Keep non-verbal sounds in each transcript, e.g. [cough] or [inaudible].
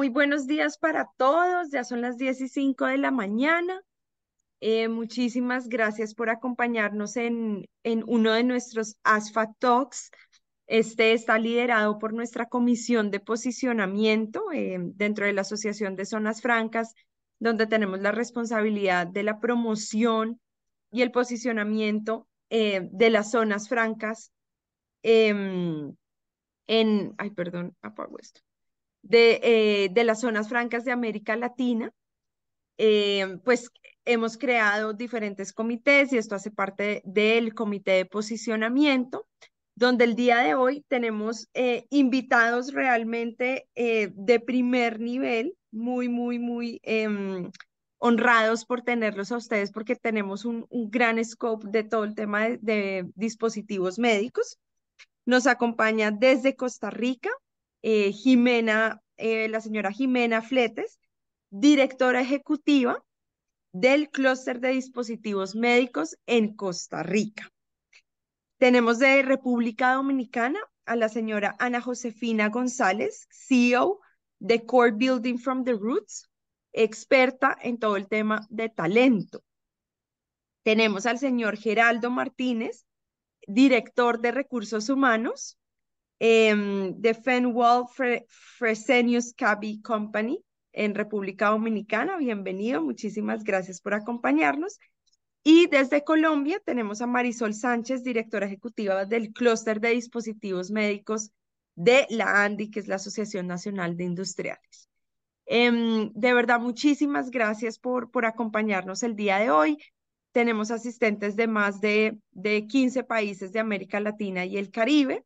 Muy buenos días para todos, ya son las diez y de la mañana. Eh, muchísimas gracias por acompañarnos en, en uno de nuestros ASFA Talks. Este está liderado por nuestra comisión de posicionamiento eh, dentro de la Asociación de Zonas Francas, donde tenemos la responsabilidad de la promoción y el posicionamiento eh, de las zonas francas em, en, ay, perdón, apago esto. Eh, de, las zonas francas de América Latina, eh, pues hemos creado diferentes comités y esto hace parte del comité de posicionamiento, donde el día de hoy tenemos eh, invitados realmente de primer nivel, muy, muy, muy em, honrados por tenerlos a ustedes porque tenemos un, gran scope de todo el tema de dispositivos médicos. Nos acompaña desde Costa Rica eh, Jimena, eh, la señora Jimena Fletes, directora ejecutiva del clúster de dispositivos médicos en Costa Rica. Tenemos de República Dominicana a la señora Ana Josefina González, CEO de Core Building from the Roots, experta en todo el tema de talento. Tenemos al señor Geraldo Martínez, director de recursos humanos Em, de Fenwell Fresenius Cabi Company en República Dominicana. Bienvenido, muchísimas gracias por acompañarnos. Y desde Colombia tenemos a Marisol Sánchez, directora ejecutiva del Clúster de Dispositivos Médicos de la ANDI, que es la Asociación Nacional de Industriales. Em, de verdad, muchísimas gracias por, por acompañarnos el día de hoy. Tenemos asistentes de más de, de 15 países de América Latina y el Caribe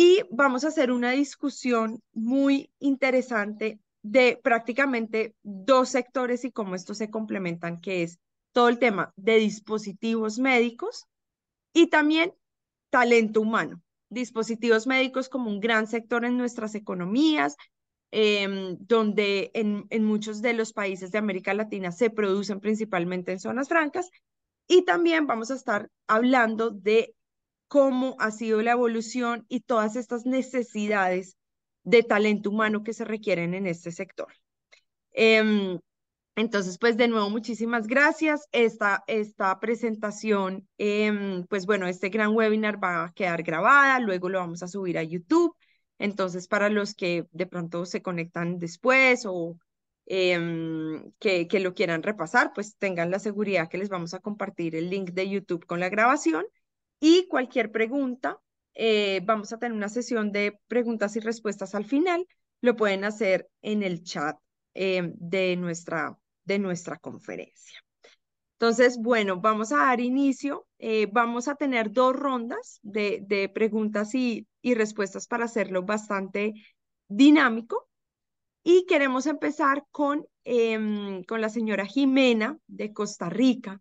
y vamos a hacer una discusión muy interesante de prácticamente dos sectores y cómo estos se complementan, que es todo el tema de dispositivos médicos y también talento humano. Dispositivos médicos como un gran sector en nuestras economías, em, donde en, en muchos de los países de América Latina se producen principalmente en zonas francas. Y también vamos a estar hablando de cómo ha sido la evolución y todas estas necesidades de talento humano que se requieren en este sector. Em, entonces, pues de nuevo, muchísimas gracias. Esta, esta presentación, em, pues bueno, este gran webinar va a quedar grabada, luego lo vamos a subir a YouTube. Entonces, para los que de pronto se conectan después o em, que, que lo quieran repasar, pues tengan la seguridad que les vamos a compartir el link de YouTube con la grabación. Y cualquier pregunta, eh, vamos a tener una sesión de preguntas y respuestas al final. Lo pueden hacer en el chat em, de, nuestra, de nuestra conferencia. Entonces, bueno, vamos a dar inicio. Eh, vamos a tener dos rondas de, preguntas y, y, respuestas para hacerlo bastante dinámico. Y queremos empezar con, em, con la señora Jimena de Costa Rica,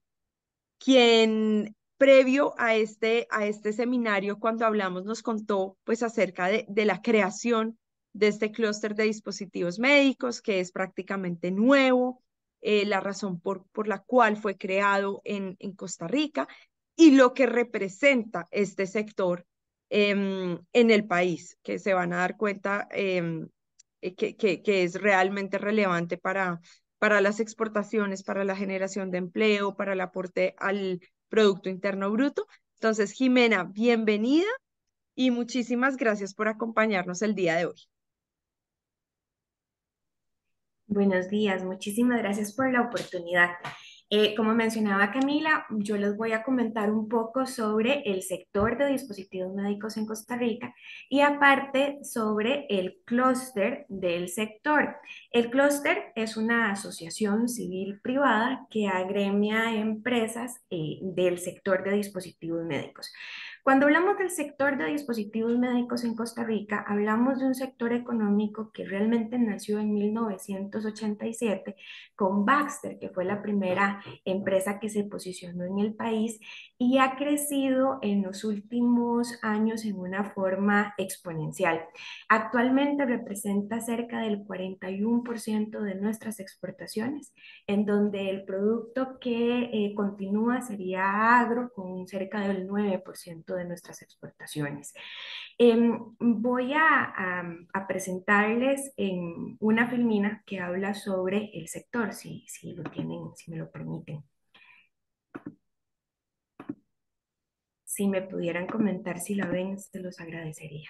quien previo a este, a este seminario, cuando hablamos, nos contó pues acerca de, de la creación de este clúster de dispositivos médicos, que es prácticamente nuevo, eh, la razón por, por la cual fue creado en, en Costa Rica y lo que representa este sector em, en el país, que se van a dar cuenta em, eh, que, que, que, es realmente relevante para, para las exportaciones, para la generación de empleo, para el aporte al, Producto Interno Bruto. Entonces, Jimena, bienvenida y muchísimas gracias por acompañarnos el día de hoy. Buenos días, muchísimas gracias por la oportunidad. Eh, como mencionaba Camila, yo les voy a comentar un poco sobre el sector de dispositivos médicos en Costa Rica y aparte sobre el clúster del sector. El clúster es una asociación civil privada que agremia empresas eh, del sector de dispositivos médicos. Cuando hablamos del sector de dispositivos médicos en Costa Rica, hablamos de un sector económico que realmente nació en 1987 con Baxter, que fue la primera empresa que se posicionó en el país y ha crecido en los últimos años en una forma exponencial. Actualmente representa cerca del 41% de nuestras exportaciones, en donde el producto que eh, continúa sería agro con cerca del 9% de nuestras exportaciones. Em, voy a, presentarles una filmina que habla sobre el sector, si, si lo tienen, si me lo permiten. Si me pudieran comentar si la ven, se los agradecería.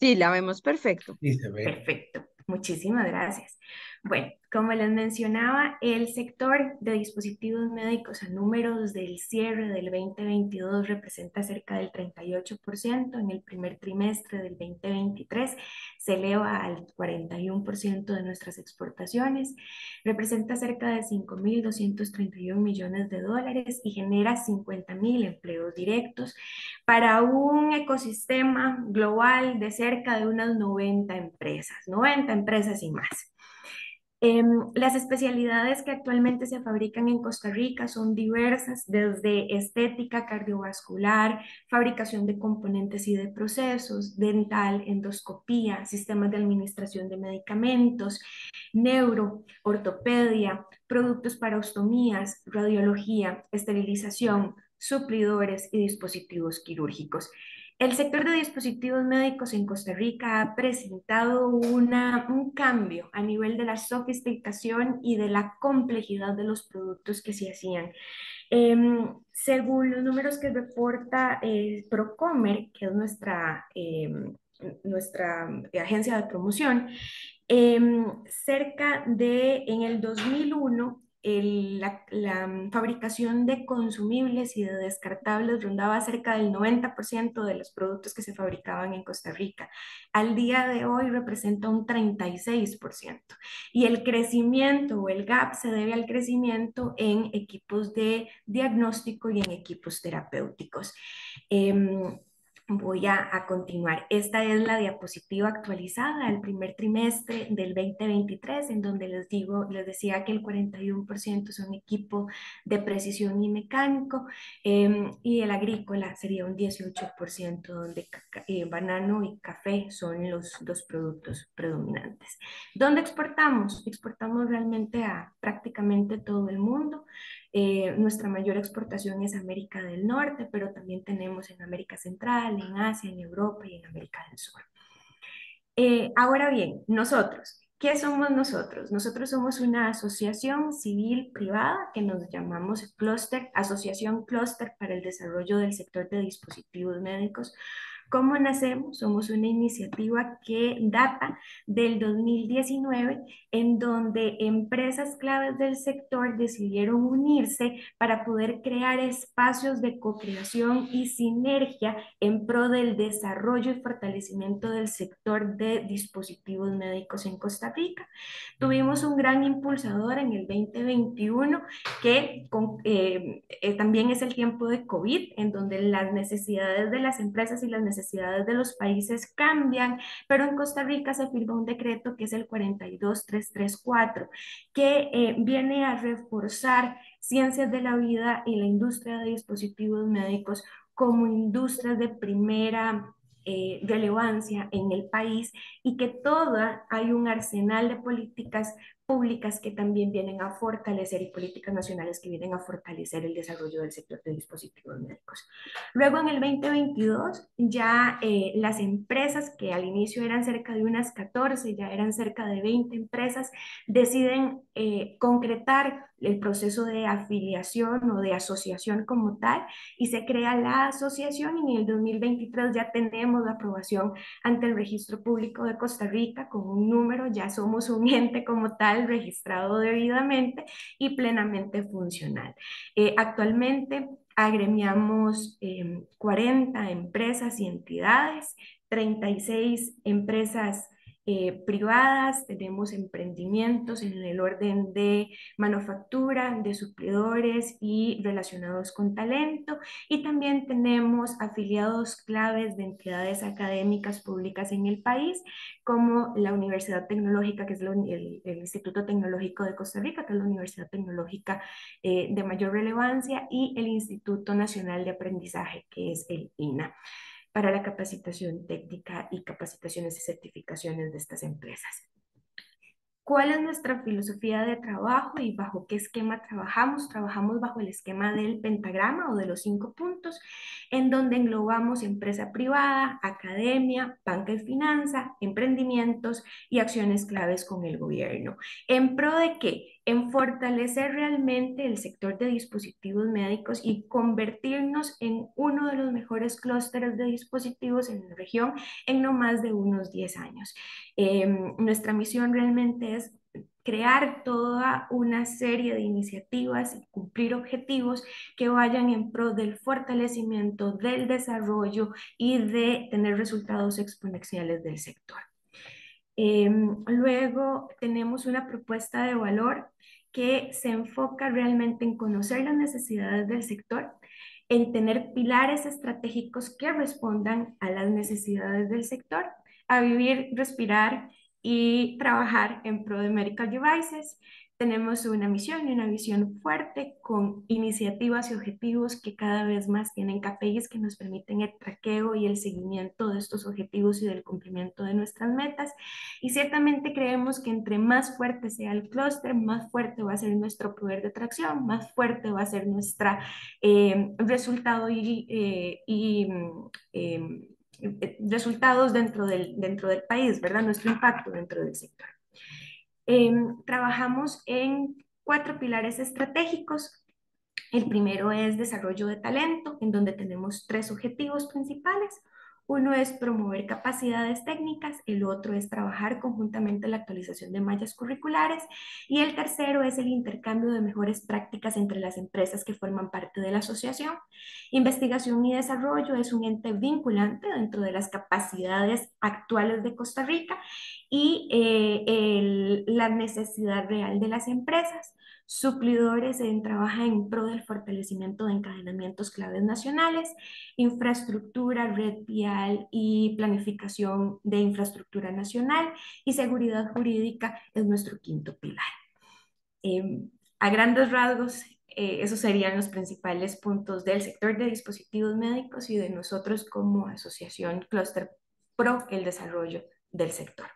Sí, la vemos perfecto. Sí, se ve. Perfecto. Muchísimas gracias. Bueno, como les mencionaba, el sector de dispositivos médicos a números del cierre del 2022 representa cerca del 38%, en el primer trimestre del 2023 se eleva al 41% de nuestras exportaciones, representa cerca de 5.231 millones de dólares y genera 50.000 empleos directos para un ecosistema global de cerca de unas 90 empresas, 90 empresas y más. Em, las especialidades que actualmente se fabrican en Costa Rica son diversas, desde estética, cardiovascular, fabricación de componentes y de procesos, dental, endoscopía, sistemas de administración de medicamentos, neuro, ortopedia, productos para ostomías, radiología, esterilización, suplidores y dispositivos quirúrgicos. El sector de dispositivos médicos en Costa Rica ha presentado un cambio a nivel de la sofisticación y de la complejidad de los productos que se hacían. Em, según los números que reporta eh, Procomer, que es nuestra, em, nuestra eh, agencia de promoción, em, cerca de en el 2001 la, fabricación de consumibles y de descartables rondaba cerca del 90% de los productos que se fabricaban en Costa Rica. Al día de hoy representa un 36%. Y el crecimiento o el gap se debe al crecimiento en equipos de diagnóstico y en equipos terapéuticos. Em, Voy a, continuar. Esta es la diapositiva actualizada del primer trimestre del 2023, en donde les digo, les decía que el 41% son equipo de precisión y mecánico, em, y el agrícola sería un 18%, donde eh, banano y café son los dos productos predominantes. ¿Dónde exportamos? Exportamos realmente a prácticamente todo el mundo. Eh, nuestra mayor exportación es América del Norte, pero también tenemos en América Central, en Asia, en Europa y en América del Sur. Eh, ahora bien, nosotros, ¿qué somos nosotros? Nosotros somos una asociación civil privada que nos llamamos Cluster, Asociación Cluster para el Desarrollo del Sector de Dispositivos Médicos ¿Cómo nacemos? Somos una iniciativa que data del 2019, en donde empresas claves del sector decidieron unirse para poder crear espacios de co-creación y sinergia en pro del desarrollo y fortalecimiento del sector de dispositivos médicos en Costa Rica. Tuvimos un gran impulsador en el 2021 que eh, eh, también es el tiempo de COVID, en donde las necesidades de las empresas y las necesidades de los países cambian, pero en Costa Rica se firma un decreto que es el 42334, que eh, viene a reforzar ciencias de la vida y la industria de dispositivos médicos como industrias de primera eh, relevancia en el país y que toda hay un arsenal de políticas públicas que también vienen a fortalecer y políticas nacionales que vienen a fortalecer el desarrollo del sector de dispositivos médicos. Luego en el 2022 ya eh, las empresas que al inicio eran cerca de unas 14, ya eran cerca de 20 empresas, deciden eh, concretar el proceso de afiliación o de asociación como tal y se crea la asociación y en el 2023 ya tenemos la aprobación ante el Registro Público de Costa Rica con un número, ya somos un ente como tal registrado debidamente y plenamente funcional. Eh, actualmente agremiamos 40 em, empresas y entidades, 36 empresas eh, privadas, tenemos emprendimientos en el orden de manufactura, de suplidores y relacionados con talento, y también tenemos afiliados claves de entidades académicas públicas en el país, como la Universidad Tecnológica, que es el, Instituto Tecnológico de Costa Rica, que es la universidad tecnológica eh, de mayor relevancia, y el Instituto Nacional de Aprendizaje, que es el INA para la capacitación técnica y capacitaciones y certificaciones de estas empresas. ¿Cuál es nuestra filosofía de trabajo y bajo qué esquema trabajamos? Trabajamos bajo el esquema del pentagrama o de los cinco puntos, en donde englobamos empresa privada, academia, banca y finanza, emprendimientos y acciones claves con el gobierno. ¿En pro de qué? en fortalecer realmente el sector de dispositivos médicos y convertirnos en uno de los mejores clústeres de dispositivos en la región en no más de unos 10 años. Eh, nuestra misión realmente es crear toda una serie de iniciativas y cumplir objetivos que vayan en pro del fortalecimiento, del desarrollo y de tener resultados exponenciales del sector. Em, luego tenemos una propuesta de valor que se enfoca realmente en conocer las necesidades del sector, en tener pilares estratégicos que respondan a las necesidades del sector, a vivir, respirar y trabajar en pro de Medical Devices. Tenemos una misión y una visión fuerte con iniciativas y objetivos que cada vez más tienen KPIs que nos permiten el traqueo y el seguimiento de estos objetivos y del cumplimiento de nuestras metas. Y ciertamente creemos que entre más fuerte sea el clúster, más fuerte va a ser nuestro poder de atracción, más fuerte va a ser nuestro eh, resultado y, eh, mm, eh, resultados dentro del, dentro del país, ¿verdad? Nuestro impacto dentro del sector. Em, trabajamos en cuatro pilares estratégicos. El primero es desarrollo de talento, en donde tenemos tres objetivos principales. Uno es promover capacidades técnicas, el otro es trabajar conjuntamente la actualización de mallas curriculares y el tercero es el intercambio de mejores prácticas entre las empresas que forman parte de la asociación. Investigación y desarrollo es un ente vinculante dentro de las capacidades actuales de Costa Rica y eh, la necesidad real de las empresas suplidores en trabaja en pro del fortalecimiento de encadenamientos claves nacionales, infraestructura, red vial y planificación de infraestructura nacional y seguridad jurídica es nuestro quinto pilar. Em, a grandes rasgos, eh, esos serían los principales puntos del sector de dispositivos médicos y de nosotros como asociación Cluster Pro, el desarrollo del sector.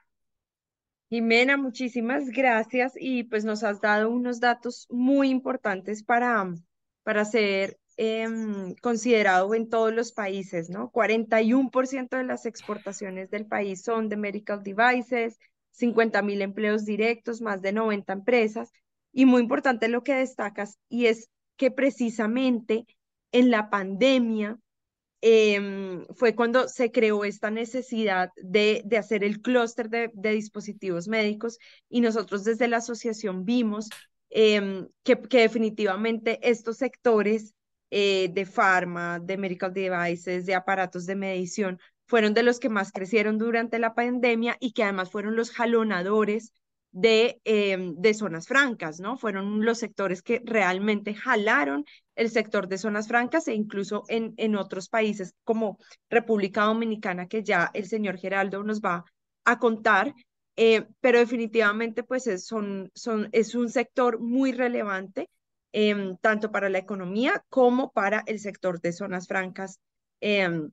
Jimena, muchísimas gracias y pues nos has dado unos datos muy importantes para, mm, para ser em, considerado en todos los países, ¿no? 41% de las exportaciones del país son de medical devices, 50.000 mil empleos directos, más de 90 empresas. Y muy importante lo que destacas y es que precisamente en la pandemia Em, fue cuando se creó esta necesidad de, de hacer el clúster de, dispositivos médicos y nosotros desde la asociación vimos em, que, que, definitivamente estos sectores eh, de farma, de medical devices, de aparatos de medición, fueron de los que más crecieron durante la pandemia y que además fueron los jalonadores Em, de, zonas francas, ¿no? Fueron los sectores que realmente jalaron el sector de zonas francas e incluso en, en otros países como República Dominicana, que ya el señor Geraldo nos va a contar, eh, pero definitivamente pues es, son, son, es un sector muy relevante em, tanto para la economía como para el sector de zonas francas, em,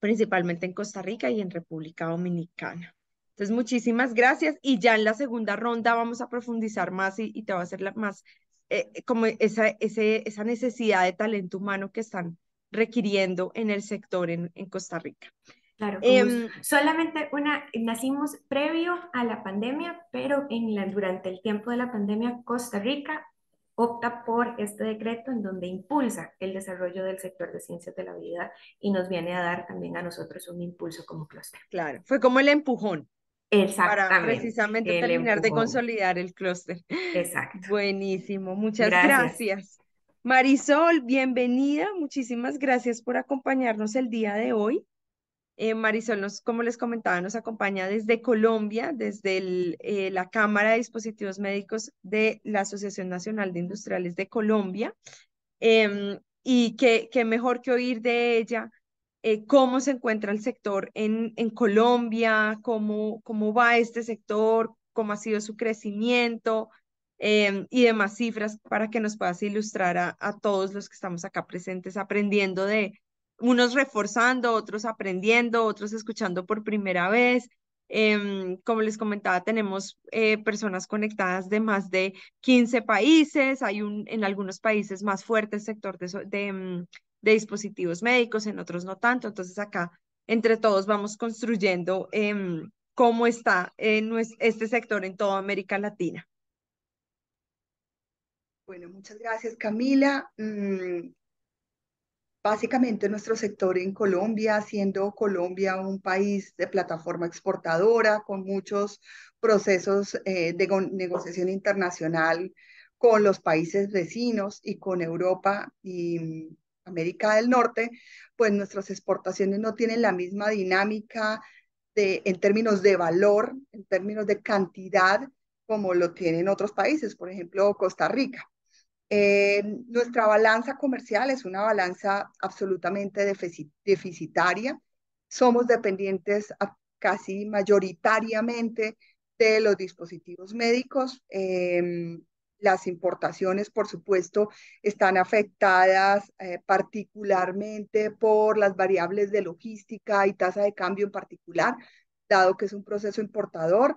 principalmente en Costa Rica y en República Dominicana. Entonces, muchísimas gracias y ya en la segunda ronda vamos a profundizar más y, te va a hacer más eh, eh, como esa, ese, esa necesidad de talento humano que están requiriendo en el sector en, Costa Rica. Claro, em, solamente una, nacimos previo a la pandemia, pero en durante el tiempo de la pandemia Costa Rica opta por este decreto en donde impulsa el desarrollo del sector de ciencias de la vida y nos viene a dar también a nosotros un impulso como clúster. Claro, fue como el empujón. Exactamente. Para precisamente terminar de consolidar el clúster. Exacto. Buenísimo, muchas gracias. Marisol, bienvenida, muchísimas gracias por acompañarnos el día de hoy. Eh, Marisol, nos, como les comentaba, nos acompaña desde Colombia, desde eh, la Cámara de Dispositivos Médicos de la Asociación Nacional de Industriales de Colombia. Em, y qué mejor que oír de ella eh, cómo se encuentra el sector en, en Colombia, cómo, cómo va este sector, cómo ha sido su crecimiento em, y demás cifras para que nos puedas ilustrar a, todos los que estamos acá presentes aprendiendo de unos reforzando, otros aprendiendo, otros escuchando por primera vez. Em, como les comentaba, tenemos eh, personas conectadas de más de 15 países. Hay un, en algunos países más fuerte el sector de, de mm, de dispositivos médicos, en otros no tanto. Entonces acá, entre todos, vamos construyendo em, cómo está eh, este sector en toda América Latina. Bueno, muchas gracias Camila. Mm, básicamente nuestro sector en Colombia, siendo Colombia un país de plataforma exportadora con muchos procesos eh, de negociación internacional con los países vecinos y con Europa y América del Norte, pues nuestras exportaciones no tienen la misma dinámica en términos de valor, en términos de cantidad, como lo tienen otros países, por ejemplo, Costa Rica. Eh, nuestra balanza comercial es una balanza absolutamente deficitaria. Somos dependientes casi mayoritariamente de los dispositivos médicos. Em, las importaciones, por supuesto, están afectadas eh, particularmente por las variables de logística y tasa de cambio en particular, dado que es un proceso importador.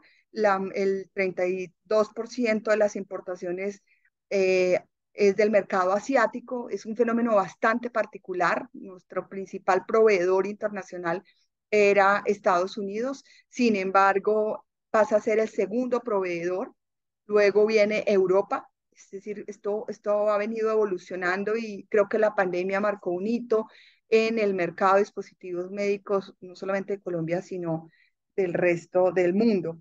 el 32% de las importaciones eh, es del mercado asiático, es un fenómeno bastante particular. Nuestro principal proveedor internacional era Estados Unidos, sin embargo, pasa a ser el segundo proveedor Luego viene Europa, es decir, esto, esto ha venido evolucionando y creo que la pandemia marcó un hito en el mercado de dispositivos médicos, no solamente de Colombia, sino del resto del mundo.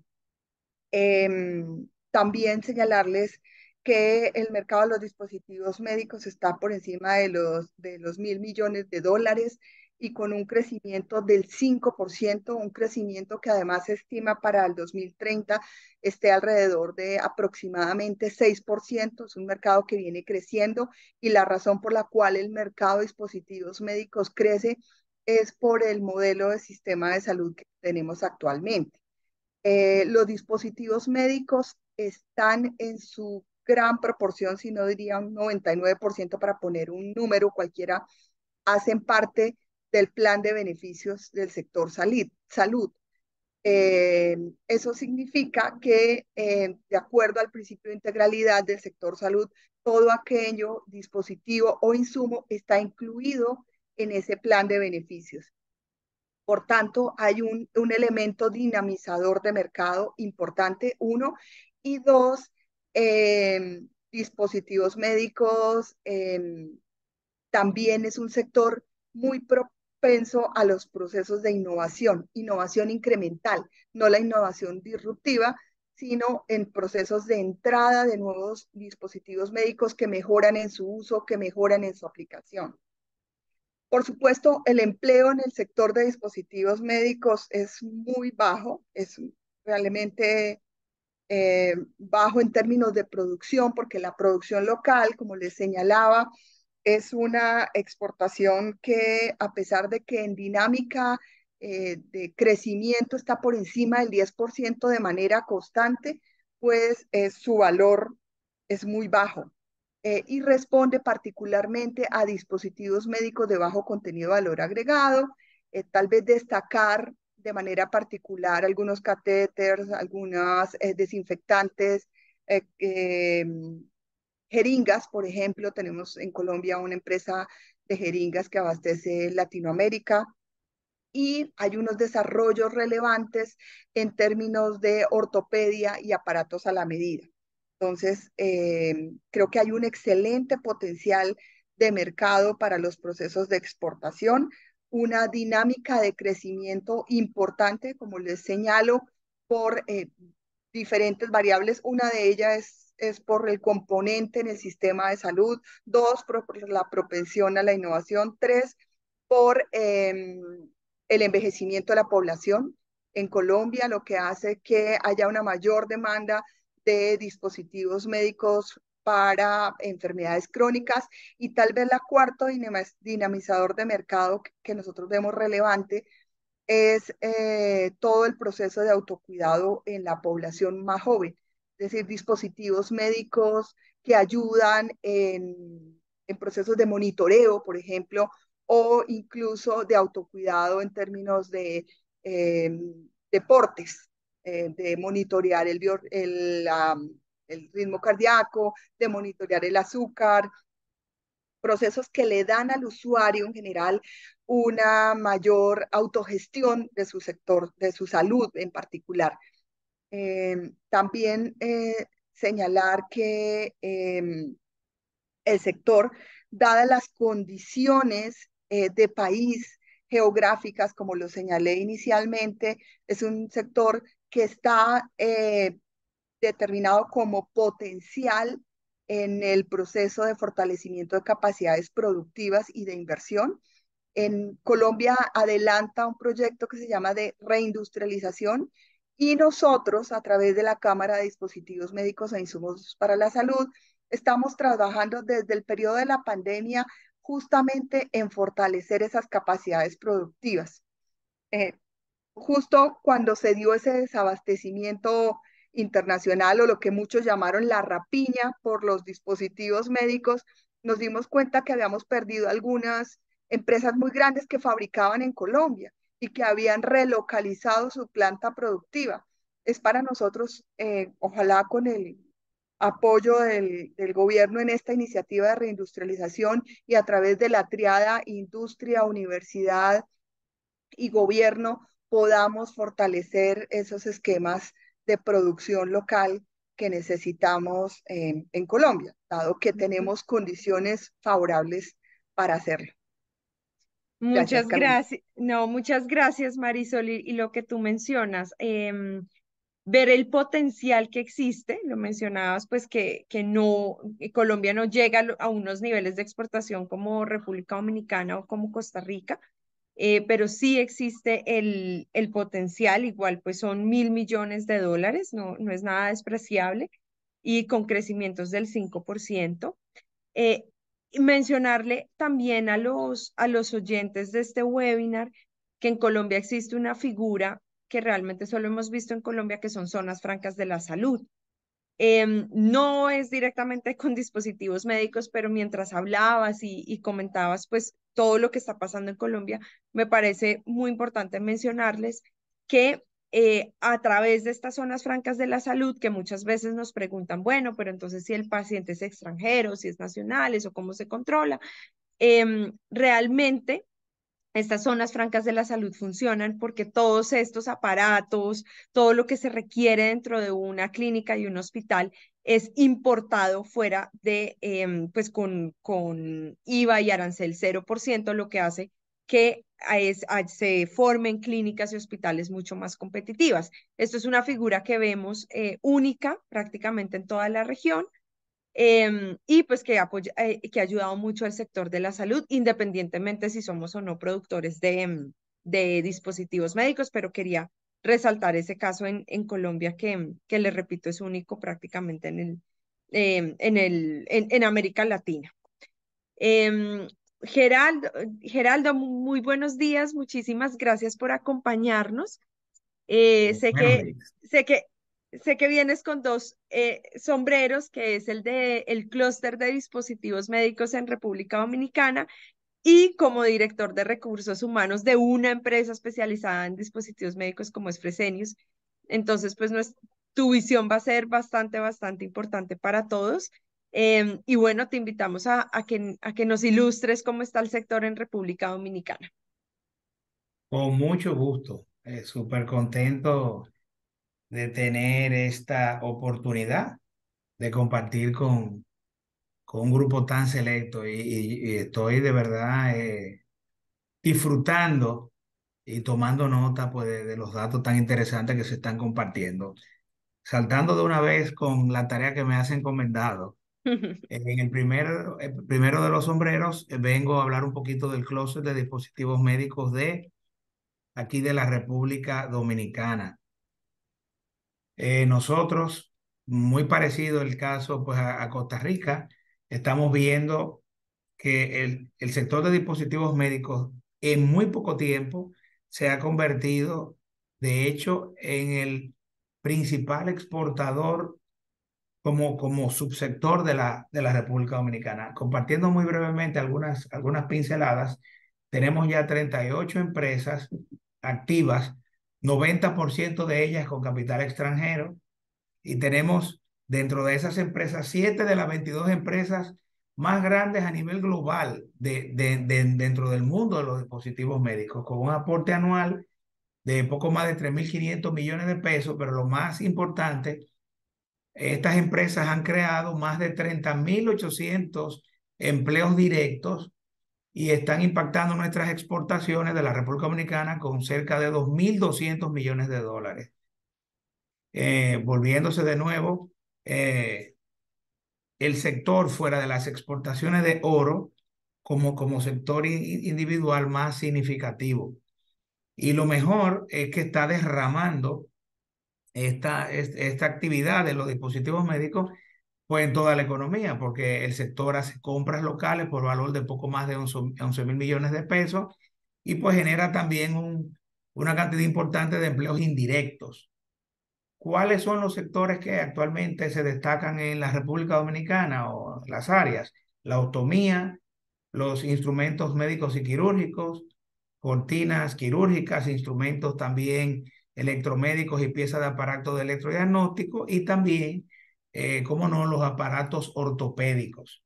Em, también señalarles que el mercado de los dispositivos médicos está por encima de los, de los mil millones de dólares y con un crecimiento del 5%, un crecimiento que además se estima para el 2030 esté alrededor de aproximadamente 6%, es un mercado que viene creciendo y la razón por la cual el mercado de dispositivos médicos crece es por el modelo de sistema de salud que tenemos actualmente. Eh, los dispositivos médicos están en su gran proporción, si no diría un 99% para poner un número cualquiera, hacen parte del plan de beneficios del sector salud. Eh, eso significa que, eh, de acuerdo al principio de integralidad del sector salud, todo aquello, dispositivo o insumo está incluido en ese plan de beneficios. Por tanto, hay un, un elemento dinamizador de mercado importante, uno, y dos, em, dispositivos médicos em, también es un sector muy, pro, a los procesos de innovación, innovación incremental, no la innovación disruptiva, sino en procesos de entrada de nuevos dispositivos médicos que mejoran en su uso, que mejoran en su aplicación. Por supuesto, el empleo en el sector de dispositivos médicos es muy bajo, es realmente eh, bajo en términos de producción, porque la producción local, como les señalaba, es una exportación que, a pesar de que en dinámica eh, de crecimiento está por encima del 10% de manera constante, pues eh, su valor es muy bajo eh, y responde particularmente a dispositivos médicos de bajo contenido de valor agregado. tal vez destacar de manera particular algunos catéteres, algunas desinfectantes, mm, Jeringas, por ejemplo, tenemos en Colombia una empresa de jeringas que abastece Latinoamérica y hay unos desarrollos relevantes en términos de ortopedia y aparatos a la medida. Entonces, eh, creo que hay un excelente potencial de mercado para los procesos de exportación, una dinámica de crecimiento importante, como les señalo, por eh, diferentes variables. Una de ellas es es por el componente en el sistema de salud, dos, por la propensión a la innovación, tres, por em, el envejecimiento de la población en Colombia, lo que hace que haya una mayor demanda de dispositivos médicos para enfermedades crónicas y tal vez la cuarto dinamizador de mercado que nosotros vemos relevante es eh, todo el proceso de autocuidado en la población más joven es decir, dispositivos médicos que ayudan en, procesos de monitoreo, por ejemplo, o incluso de autocuidado en términos de em, deportes, eh, de monitorear el, ritmo cardíaco, de monitorear el azúcar, procesos que le dan al usuario en general una mayor autogestión de su sector, de su salud en particular. Em, también eh, señalar que em, el sector, dadas las condiciones eh, de país geográficas, como lo señalé inicialmente, es un sector que está eh, determinado como potencial en el proceso de fortalecimiento de capacidades productivas y de inversión. En Colombia adelanta un proyecto que se llama de reindustrialización y nosotros, a través de la Cámara de Dispositivos Médicos e Insumos para la Salud, estamos trabajando desde el periodo de la pandemia justamente en fortalecer esas capacidades productivas. Eh, justo cuando se dio ese desabastecimiento internacional o lo que muchos llamaron la rapiña por los dispositivos médicos, nos dimos cuenta que habíamos perdido algunas empresas muy grandes que fabricaban en Colombia y que habían relocalizado su planta productiva. Es para nosotros, eh, ojalá con el apoyo del, gobierno en esta iniciativa de reindustrialización y a través de la triada industria, universidad y gobierno podamos fortalecer esos esquemas de producción local que necesitamos eh, en Colombia, dado que tenemos condiciones favorables para hacerlo. Muchas gracias. No, muchas gracias, Marisol. Y, lo que tú mencionas, em, ver el potencial que existe, lo mencionabas, pues que, que no, eh, Colombia no llega a unos niveles de exportación como República Dominicana o como Costa Rica, eh, pero sí existe el, el potencial, igual pues son mil millones de dólares, no, no es nada despreciable, y con crecimientos del 5% mencionarle también a los, a los oyentes de este webinar que en Colombia existe una figura que realmente solo hemos visto en Colombia, que son zonas francas de la salud. Em, no es directamente con dispositivos médicos, pero mientras hablabas y, y, comentabas, pues todo lo que está pasando en Colombia, me parece muy importante mencionarles que eh, a través de estas zonas francas de la salud que muchas veces nos preguntan, bueno, pero entonces si el paciente es extranjero, si es nacional, eso cómo se controla. Em, realmente estas zonas francas de la salud funcionan porque todos estos aparatos, todo lo que se requiere dentro de una clínica y un hospital es importado fuera de, em, pues con, con IVA y arancel 0%, lo que hace que se formen clínicas y hospitales mucho más competitivas. Esto es una figura que vemos eh, única prácticamente en toda la región em, y pues que, apoya, eh, que ha ayudado mucho al sector de la salud, independientemente si somos o no productores de, em, dispositivos médicos, pero quería resaltar ese caso en, en Colombia que, em, que, le repito, es único prácticamente en, el, en, el, en, América Latina. Geraldo, Geraldo, muy buenos días, muchísimas gracias por acompañarnos. Eh, sé, que, sé, que, sé que vienes con dos eh, sombreros, que es el de el clúster de dispositivos médicos en República Dominicana y como director de recursos humanos de una empresa especializada en dispositivos médicos como es Fresenius. Entonces, pues tu visión va a ser bastante, bastante importante para todos. Em, y bueno, te invitamos a, que, a que nos ilustres cómo está el sector en República Dominicana. Con mucho gusto, eh, súper contento de tener esta oportunidad de compartir con, con un grupo tan selecto y, estoy de verdad eh, disfrutando y tomando nota pues, de, de, los datos tan interesantes que se están compartiendo. Saltando de una vez con la tarea que me has encomendado, [laughs] en el primer, eh, primero de los sombreros eh, vengo a hablar un poquito del closet de dispositivos médicos de aquí de la República Dominicana. Eh, nosotros, muy parecido el caso pues, a, Costa Rica, estamos viendo que el, el sector de dispositivos médicos en muy poco tiempo se ha convertido, de hecho, en el principal exportador como, subsector de la, de la República Dominicana. Compartiendo muy brevemente algunas, algunas pinceladas, tenemos ya 38 empresas activas, 90% de ellas con capital extranjero, y tenemos dentro de esas empresas 7 de las 22 empresas más grandes a nivel global de, dentro del mundo de los dispositivos médicos, con un aporte anual de poco más de 3.500 millones de pesos, pero lo más importante estas empresas han creado más de 30.800 empleos directos y están impactando nuestras exportaciones de la República Dominicana con cerca de 2.200 millones de dólares. Eh, volviéndose de nuevo, eh, el sector fuera de las exportaciones de oro como, como sector individual más significativo. Y lo mejor es que está derramando esta, esta actividad de los dispositivos médicos pues en toda la economía, porque el sector hace compras locales por valor de poco más de 11 mil millones de pesos y pues genera también un, una cantidad importante de empleos indirectos. ¿Cuáles son los sectores que actualmente se destacan en la República Dominicana o las áreas? La automía los instrumentos médicos y quirúrgicos, cortinas quirúrgicas, instrumentos también electromédicos y piezas de aparatos de electrodiagnóstico y también, eh, cómo como no, los aparatos ortopédicos.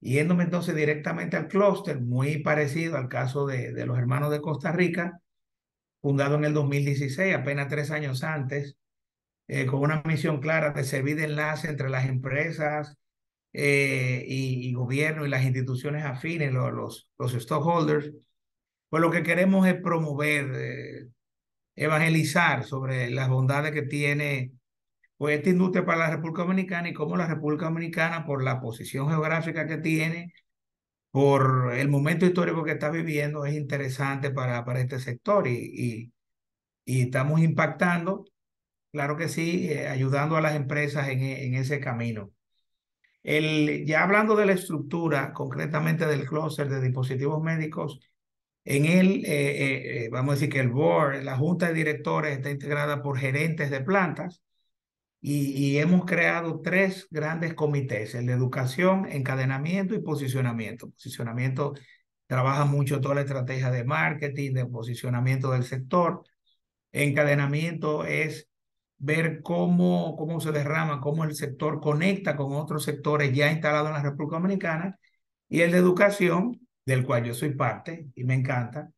Yéndome entonces directamente al clúster, muy parecido al caso de, los hermanos de Costa Rica, fundado en el 2016, apenas tres años antes, eh, con una misión clara de servir de enlace entre las empresas eh, y, gobierno y las instituciones afines, los, los, los stockholders. Pues lo que queremos es promover evangelizar sobre las bondades que tiene pues, esta industria para la República Dominicana y cómo la República Dominicana, por la posición geográfica que tiene, por el momento histórico que está viviendo, es interesante para, para este sector y, y, estamos impactando, claro que sí, eh, ayudando a las empresas en, en ese camino. El, ya hablando de la estructura, concretamente del clúster de dispositivos médicos, en él, eh, eh, vamos a decir que el board, la junta de directores está integrada por gerentes de plantas y, hemos creado tres grandes comités, el de educación, encadenamiento y posicionamiento. Posicionamiento trabaja mucho toda la estrategia de marketing, de posicionamiento del sector. Encadenamiento es ver cómo, cómo se derrama, cómo el sector conecta con otros sectores ya instalados en la República Dominicana. Y el de educación del cual yo soy parte y me encanta,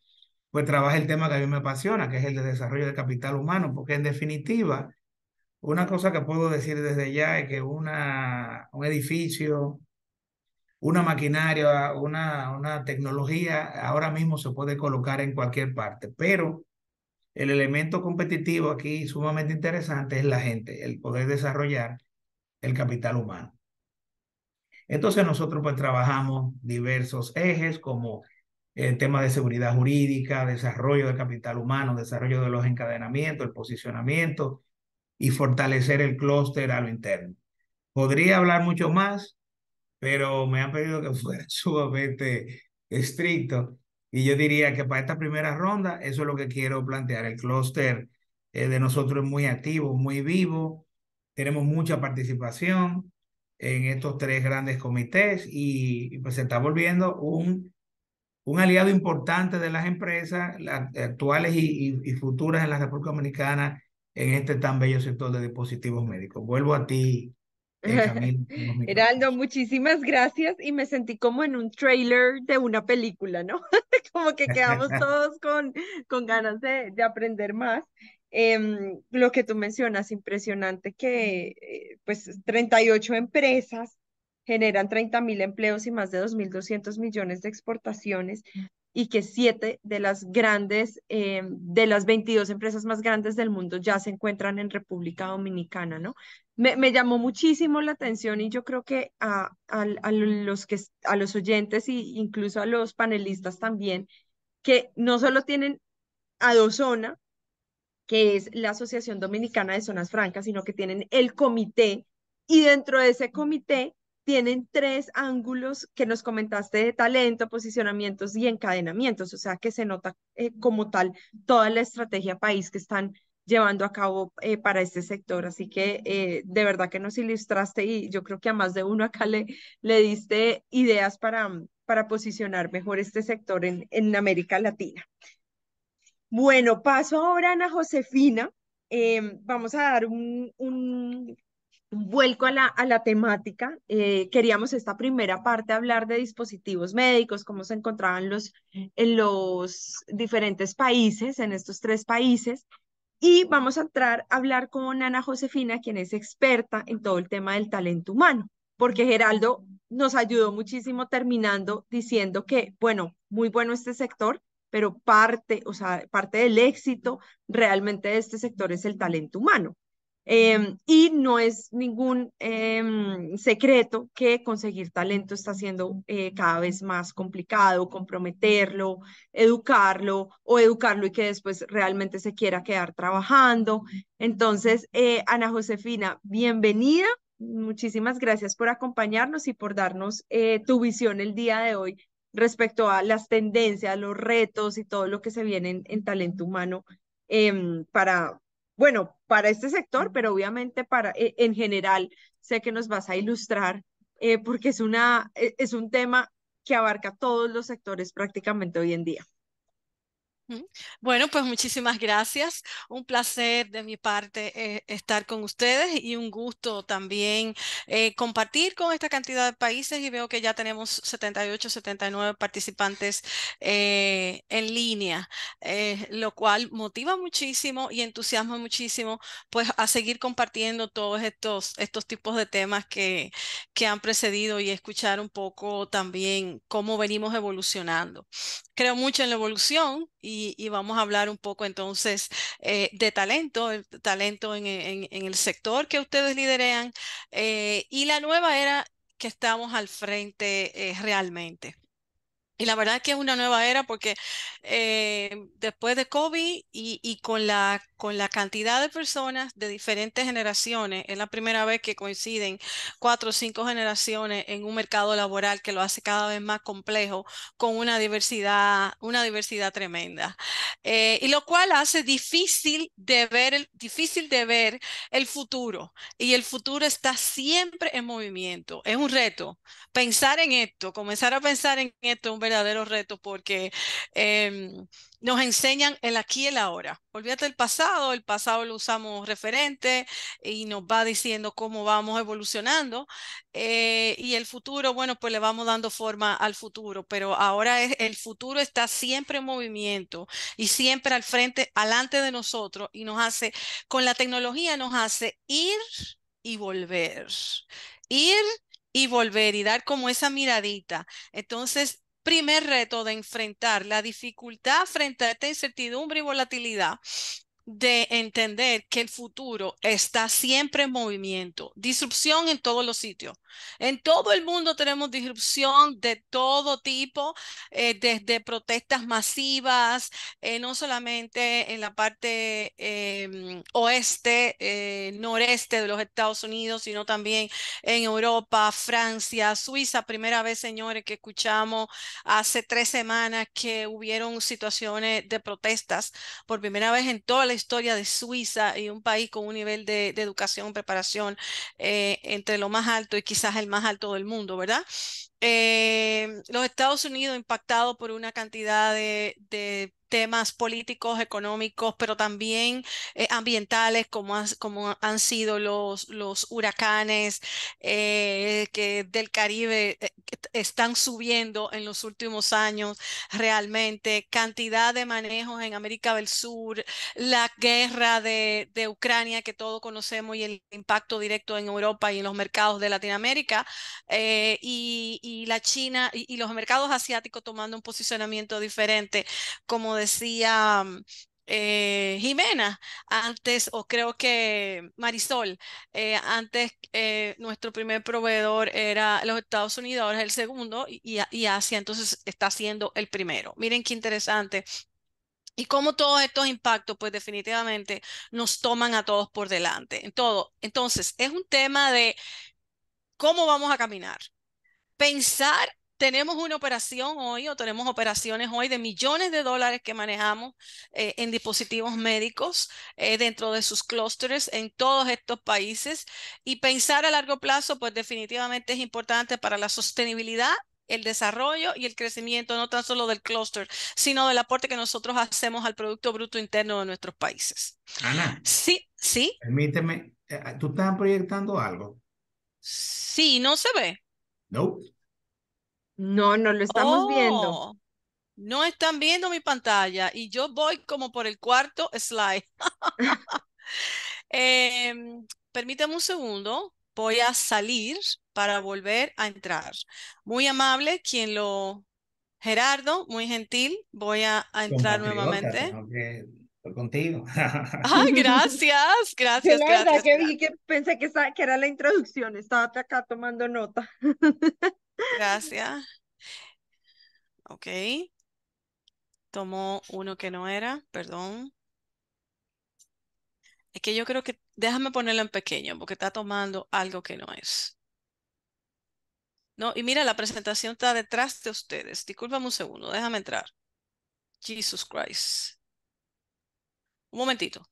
pues trabaja el tema que a mí me apasiona, que es el de desarrollo de capital humano, porque en definitiva, una cosa que puedo decir desde ya es que una, un edificio, una maquinaria, una, una tecnología ahora mismo se puede colocar en cualquier parte, pero el elemento competitivo aquí sumamente interesante es la gente, el poder desarrollar el capital humano. Entonces nosotros pues trabajamos diversos ejes como el tema de seguridad jurídica, desarrollo de capital humano, desarrollo de los encadenamientos, el posicionamiento y fortalecer el clúster a lo interno. Podría hablar mucho más, pero me han pedido que [laughs] fuera sumamente estricto y yo diría que para esta primera ronda eso es lo que quiero plantear. El clúster eh, de nosotros es muy activo, muy vivo, tenemos mucha participación en estos tres grandes comités y, pues se está volviendo un, un aliado importante de las empresas actuales y, y, futuras en la República Dominicana en este tan bello sector de dispositivos médicos. Vuelvo a ti, [laughs] Heraldo, muchísimas gracias y me sentí como en un trailer de una película, ¿no? [laughs] como que quedamos [laughs] todos con, con ganas de, de aprender más. Em, lo que tú mencionas, impresionante que eh, pues 38 empresas generan 30 mil empleos y más de 2.200 millones de exportaciones y que siete de las grandes, em, de las 22 empresas más grandes del mundo ya se encuentran en República Dominicana, ¿no? Me, llamó muchísimo la atención y yo creo que a, los que a los oyentes e incluso a los panelistas también, que no solo tienen a Dozona que es la Asociación Dominicana de Zonas Francas, sino que tienen el comité y dentro de ese comité tienen tres ángulos que nos comentaste de talento, posicionamientos y encadenamientos, o sea que se nota eh, como tal toda la estrategia país que están llevando a cabo eh, para este sector. Así que eh, de verdad que nos ilustraste y yo creo que a más de uno acá le, le diste ideas para, para posicionar mejor este sector en, en América Latina. Bueno, paso ahora a Ana Josefina. Em, vamos a dar un, vuelco a la, temática. Eh, queríamos esta primera parte hablar de dispositivos médicos, cómo se encontraban los, en los diferentes países, en estos tres países. Y vamos a entrar a hablar con Ana Josefina, quien es experta en todo el tema del talento humano, porque Geraldo nos ayudó muchísimo terminando diciendo que, bueno, muy bueno este sector, pero parte, o sea, parte del éxito realmente de este sector es el talento humano. Em, y no es ningún em, secreto que conseguir talento está siendo eh, cada vez más complicado, comprometerlo, educarlo o educarlo y que después realmente se quiera quedar trabajando. Entonces, eh, Ana Josefina, bienvenida. Muchísimas gracias por acompañarnos y por darnos eh, tu visión el día de hoy respecto a las tendencias, los retos y todo lo que se viene en, talento humano em, para, bueno, para este sector, pero obviamente para, e, en general, sé que nos vas a ilustrar eh, porque es, una, e, es un tema que abarca todos los sectores prácticamente hoy en día. Bueno, pues muchísimas gracias. Un placer de mi parte eh, estar con ustedes y un gusto también eh, compartir con esta cantidad de países y veo que ya tenemos 78, 79 participantes eh, en línea, lo cual motiva muchísimo y entusiasma muchísimo pues a seguir compartiendo todos estos, estos tipos de temas que, que han precedido y escuchar un poco también cómo venimos evolucionando. Creo mucho en la evolución, y, vamos a hablar un poco entonces eh, de talento, el talento en, el sector que ustedes liderean eh, y la nueva era que estamos al frente eh, realmente. Y la verdad es que es una nueva era porque eh, después de COVID y, con, la, con la cantidad de personas de diferentes generaciones, es la primera vez que coinciden cuatro o cinco generaciones en un mercado laboral que lo hace cada vez más complejo, con una diversidad, una diversidad tremenda. Eh, y lo cual hace difícil de, ver difícil de ver el futuro. Y el futuro está siempre en movimiento. Es un reto. Pensar en esto, comenzar a pensar en esto, verdadero reto porque em, nos enseñan el aquí y el ahora. Olvídate del pasado, el pasado lo usamos referente y nos va diciendo cómo vamos evolucionando eh, y el futuro, bueno, pues le vamos dando forma al futuro, pero ahora es, el futuro está siempre en movimiento y siempre al frente, alante de nosotros y nos hace, con la tecnología nos hace ir y volver, ir y volver y dar como esa miradita. Entonces, primer reto de enfrentar la dificultad frente a esta incertidumbre y volatilidad de entender que el futuro está siempre en movimiento, disrupción en todos los sitios. En todo el mundo tenemos disrupción de todo tipo, eh, desde protestas masivas, eh, no solamente en la parte em, oeste, eh, noreste de los Estados Unidos, sino también en Europa, Francia, Suiza, primera vez, señores, que escuchamos hace tres semanas que hubieron situaciones de protestas por primera vez en toda la historia de Suiza y un país con un nivel de, educación, preparación eh, entre lo más alto y quizás el más alto del mundo, ¿verdad? Eh, los Estados Unidos impactados por una cantidad de temas políticos, económicos, pero también eh, ambientales, como, han sido los, los huracanes eh, que del Caribe eh, están subiendo en los últimos años realmente, cantidad de manejos en América del Sur, la guerra de, Ucrania que todos conocemos y el impacto directo en Europa y en los mercados de Latinoamérica, y, la China y, los mercados asiáticos tomando un posicionamiento diferente como de decía mm, eh, Jimena antes, o creo que Marisol, eh, antes eh, nuestro primer proveedor era los Estados Unidos, ahora es el segundo y, y Asia entonces está siendo el primero. Miren qué interesante y cómo todos estos impactos, pues definitivamente nos toman a todos por delante, en todo. Entonces, es un tema de cómo vamos a caminar. Pensar tenemos una operación hoy o tenemos operaciones hoy de millones de dólares que manejamos eh, en dispositivos médicos eh, dentro de sus clústeres en todos estos países y pensar a largo plazo pues definitivamente es importante para la sostenibilidad el desarrollo y el crecimiento no tan solo del clúster, sino del aporte que nosotros hacemos al Producto Bruto Interno de nuestros países. Ana. Sí, sí. Permíteme, eh, ¿tú estás proyectando algo? Sí, no se ve. No. Nope. No, no lo estamos viendo. Oh, no están viendo mi pantalla y yo voy como por el cuarto slide. [laughs] [laughs] Em, permítame un segundo, voy a salir para volver a entrar. Muy amable quien lo... Gerardo, muy gentil, voy a, entrar nuevamente. Por contigo. [laughs] gracias, gracias, gracias. pensé que, que, era la introducción, estaba acá tomando nota. Gracias. Ok. Tomó uno que no era, perdón. Es que yo creo que, déjame ponerlo en pequeño, porque está tomando algo que no es. No, y mira, la presentación está detrás de ustedes. Discúlpame un segundo, déjame entrar. Jesus Christ. Un momentito.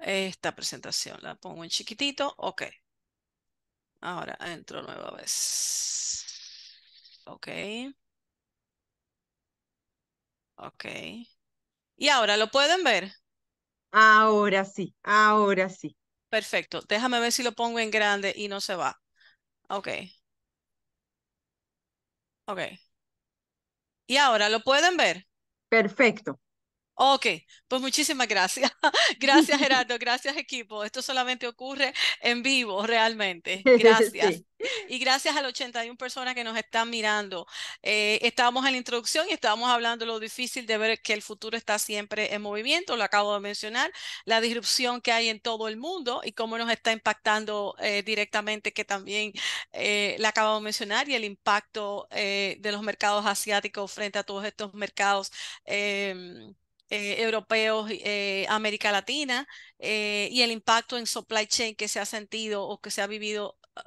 Esta presentación la pongo en chiquitito. Ok. Ahora entro nueva vez. Ok. Ok. ¿Y ahora lo pueden ver? Ahora sí, ahora sí. Perfecto. Déjame ver si lo pongo en grande y no se va. Ok. Ok. ¿Y ahora lo pueden ver? Perfecto. Ok, pues muchísimas gracias. [laughs] Gracias [laughs] Gerardo, gracias equipo. Esto solamente ocurre en vivo, realmente. [laughs] Gracias. Y gracias a las 81 personas que nos están mirando. Eh, estábamos en la introducción y estábamos hablando de lo difícil de ver que el futuro está siempre en movimiento, lo acabo de mencionar, la disrupción que hay en todo el mundo y cómo nos está impactando eh, directamente, que también eh, la acabo de mencionar, y el impacto eh, de los mercados asiáticos frente a todos estos mercados. Em, eh, europeos, eh, América Latina, eh, y el impacto en supply chain que se ha sentido o que se ha vivido ah,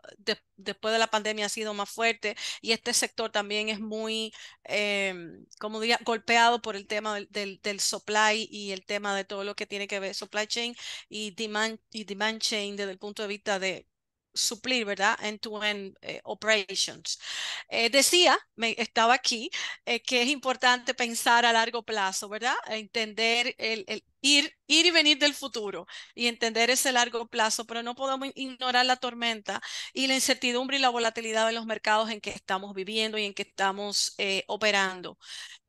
después de la pandemia ha sido más fuerte y este sector también es muy, em, como diría, golpeado por el tema del, del, supply y el tema de todo lo que tiene que ver supply chain y demand, y demand chain desde el punto de vista de suplir, verdad en End-to-end eh, operations. Eh, decía, me, estaba aquí, eh, que es importante pensar a largo plazo, ¿verdad? Entender el ir, ir y venir del futuro y entender ese largo plazo, pero no podemos ignorar la tormenta y la incertidumbre y la volatilidad de los mercados en que estamos viviendo y en que estamos eh, operando.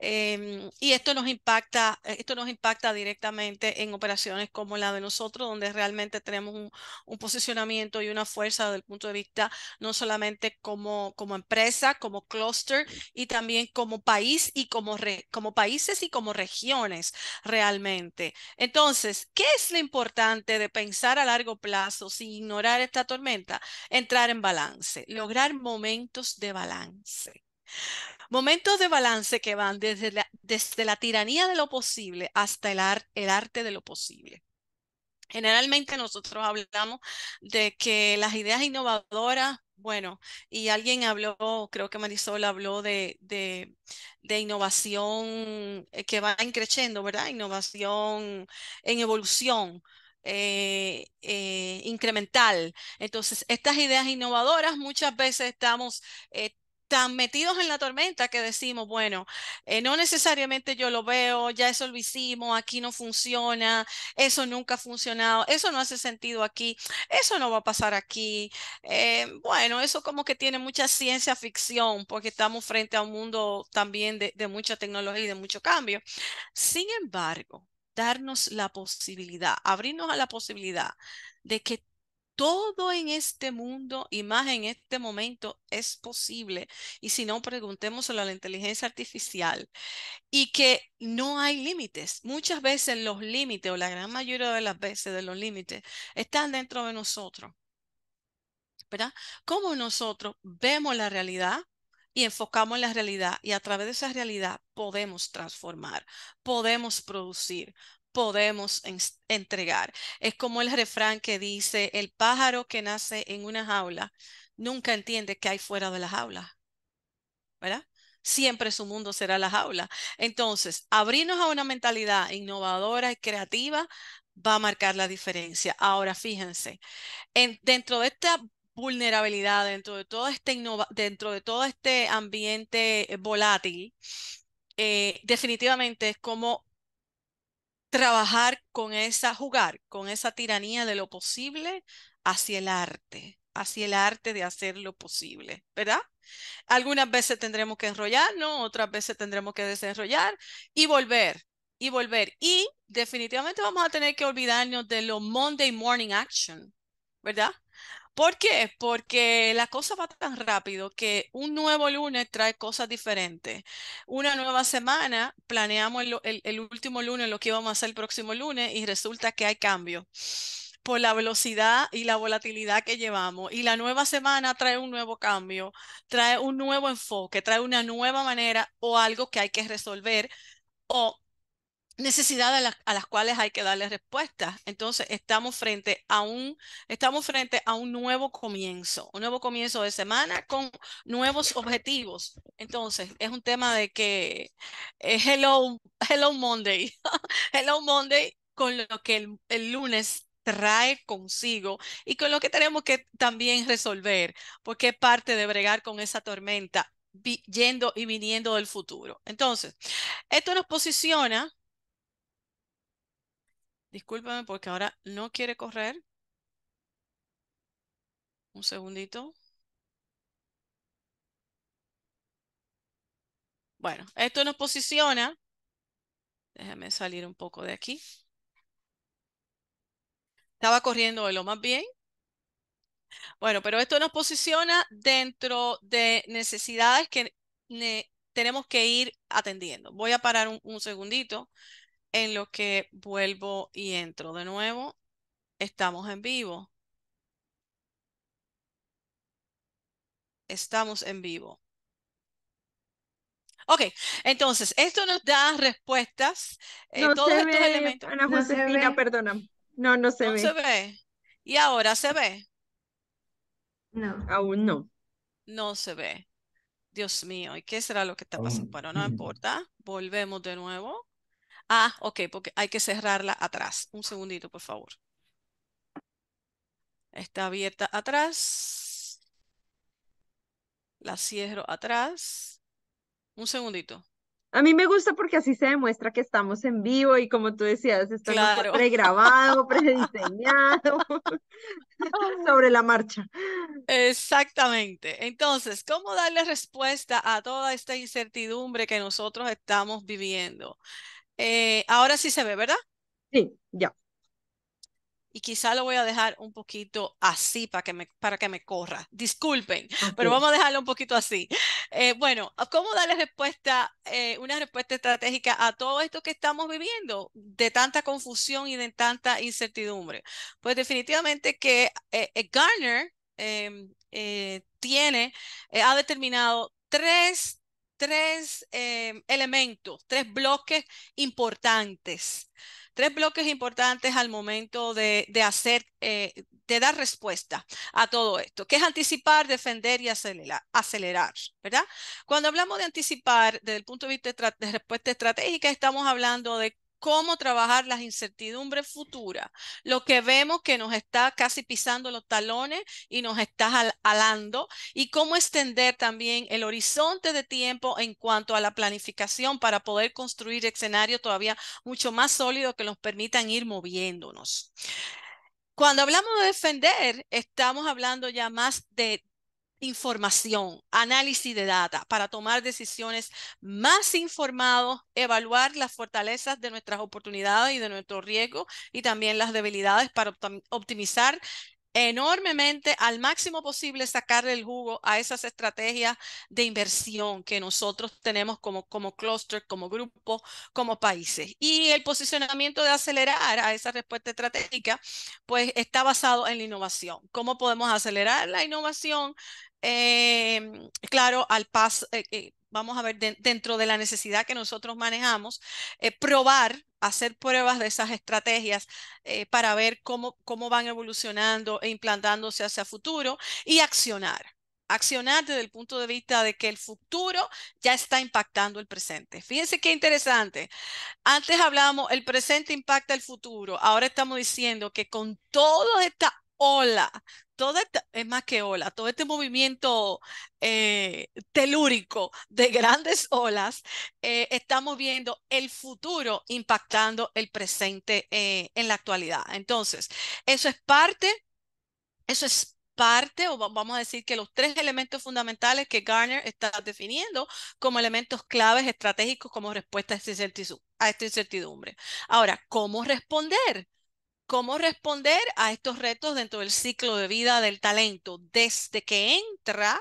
Em, y esto nos impacta, eh, esto nos impacta directamente en operaciones como la de nosotros, donde realmente tenemos un, posicionamiento y una fuerza desde el punto de vista no solamente como, como empresa, como cluster y también como país y como, como países y como regiones realmente. Entonces, ¿qué es lo importante de pensar a largo plazo sin ignorar esta tormenta? Entrar en balance, lograr momentos de balance. Momentos de balance que van desde la, desde la tiranía de lo posible hasta el arte de lo posible. Generalmente nosotros hablamos de que las ideas innovadoras bueno, y alguien habló, creo que Marisol habló de, de, innovación eh, que va creciendo, ¿verdad? Innovación en evolución. Eh, eh, incremental. Entonces, estas ideas innovadoras muchas veces estamos tan metidos en la tormenta que decimos, bueno, eh, no necesariamente yo lo veo, ya eso lo hicimos, aquí no funciona, eso nunca ha funcionado, eso no hace sentido aquí, eso no va a pasar aquí. Eh, bueno, eso como que tiene mucha ciencia ficción porque estamos frente a un mundo también de, de mucha tecnología y de mucho cambio. Sin embargo, darnos la posibilidad, abrirnos a la posibilidad de que todo en este mundo y más en este momento es posible. Y si no, preguntémoslo a la inteligencia artificial. Y que no hay límites. Muchas veces los límites, o la gran mayoría de las veces de los límites, están dentro de nosotros. ¿Verdad? Como nosotros vemos la realidad y enfocamos en la realidad y a través de esa realidad podemos transformar, podemos producir, podemos entregar. Es como el refrán que dice, el pájaro que nace en una jaula nunca entiende qué hay fuera de la jaula, ¿verdad? Siempre su mundo será la jaula. Entonces, abrirnos a una mentalidad innovadora y creativa va a marcar la diferencia. Ahora, fíjense, en, dentro de esta vulnerabilidad, dentro de todo este, dentro de todo este ambiente volátil, eh, definitivamente es como trabajar con esa, jugar con esa tiranía de lo posible hacia el arte, hacia el arte de hacer lo posible, ¿verdad? Algunas veces tendremos que enrollarnos, otras veces tendremos que desenrollar y volver, y volver. Y definitivamente vamos a tener que olvidarnos de los Monday Morning Action, ¿verdad? ¿Por qué? Porque la cosa va tan rápido que un nuevo lunes trae cosas diferentes. Una nueva semana, planeamos el, último lunes lo que íbamos a hacer el próximo lunes y resulta que hay cambio por la velocidad y la volatilidad que llevamos. Y la nueva semana trae un nuevo cambio, trae un nuevo enfoque, trae una nueva manera o algo que hay que resolver o necesidades a las, cuales hay que darle respuesta. Entonces, estamos frente, a un, estamos frente a un nuevo comienzo, un nuevo comienzo de semana con nuevos objetivos. Entonces, es un tema de que es eh, hello, hello Monday, [laughs] hello Monday con lo que el, el lunes trae consigo y con lo que tenemos que también resolver, porque es parte de bregar con esa tormenta yendo y viniendo del futuro. Entonces, esto nos posiciona Discúlpame porque ahora no quiere correr. Un segundito. Bueno, esto nos posiciona. Déjame salir un poco de aquí. Estaba corriendo lo más bien. Bueno, pero esto nos posiciona dentro de necesidades que tenemos que ir atendiendo. Voy a parar un segundito en lo que vuelvo y entro. De nuevo, estamos en vivo. Estamos en vivo. Ok, entonces, esto nos da respuestas. Eh, todos estos elementos. Ana Josefina, no No, no se ve. No se ve. ¿Y ahora se ve? No. Aún no. No se ve. Dios mío, ¿y qué será lo que está pasando? Pero no importa. Volvemos de nuevo. Ah, ok, porque hay que cerrarla atrás. Un segundito, por favor. Está abierta atrás. La cierro atrás. Un segundito. A mí me gusta porque así se demuestra que estamos en vivo y como tú decías, está pregrabado, prediseñado, [laughs] sobre la marcha. Exactamente. Entonces, ¿cómo darle respuesta a toda esta incertidumbre que nosotros estamos viviendo? Eh, ahora sí se ve, ¿verdad? Sí, ya. Y quizá lo voy a dejar un poquito así para que me, para que me corra. Disculpen, pero vamos a dejarlo un poquito así. Eh, bueno, ¿cómo darle respuesta, eh, una respuesta estratégica a todo esto que estamos viviendo de tanta confusión y de tanta incertidumbre? Pues definitivamente que Garner em, tiene, ha determinado tres tres em, elementos, tres bloques importantes, tres bloques importantes al momento de, hacer, eh, de dar respuesta a todo esto, que es anticipar, defender y acelerar, acelerar, ¿verdad? Cuando hablamos de anticipar desde el punto de vista de respuesta estratégica, estamos hablando de cómo trabajar las incertidumbres futuras, lo que vemos que nos está casi pisando los talones y nos está alando, y cómo extender también el horizonte de tiempo en cuanto a la planificación para poder construir escenarios todavía mucho más sólidos que nos permitan ir moviéndonos. Cuando hablamos de defender, estamos hablando ya más de información, análisis de data para tomar decisiones más informados, evaluar las fortalezas de nuestras oportunidades y de nuestro riesgo y también las debilidades para optimizar enormemente al máximo posible sacarle el jugo a esas estrategias de inversión que nosotros tenemos como, como cluster, como grupo, como países. Y el posicionamiento de acelerar a esa respuesta estratégica, pues está basado en la innovación. ¿Cómo podemos acelerar la innovación Em, claro, al paso, eh, eh, vamos a ver, dentro de la necesidad que nosotros manejamos, eh, probar, hacer pruebas de esas estrategias para ver cómo, cómo van evolucionando e implantándose hacia futuro y accionar. Accionar desde el punto de vista de que el futuro ya está impactando el presente. Fíjense qué interesante. Antes hablábamos, el presente impacta el futuro. Ahora estamos diciendo que con todas estas ola, todo este, es más que ola, todo este movimiento eh, telúrico de [laughs] grandes olas, eh, estamos viendo el futuro impactando el presente eh, en la actualidad. Entonces, eso es parte, eso es parte, o vamos a decir que los tres elementos fundamentales que Garner está definiendo como elementos claves estratégicos como respuesta a esta incertidumbre. Ahora, ¿cómo responder? cómo responder a estos retos dentro del ciclo de vida del talento desde que entra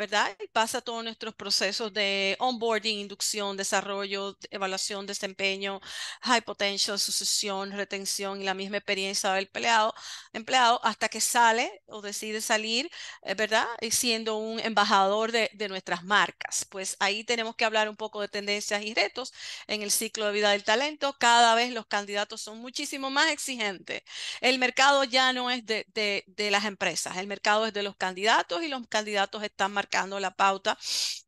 ¿verdad? Pasa todos nuestros procesos de onboarding, inducción, desarrollo, evaluación, desempeño, high potential, sucesión, retención y la misma experiencia del empleado, empleado hasta que sale o decide salir, eh, ¿verdad? Y siendo un embajador de, nuestras marcas. Pues ahí tenemos que hablar un poco de tendencias y retos en el ciclo de vida del talento. Cada vez los candidatos son muchísimo más exigentes. El mercado ya no es de, de las empresas, el mercado es de los candidatos y los candidatos están marcados la pauta.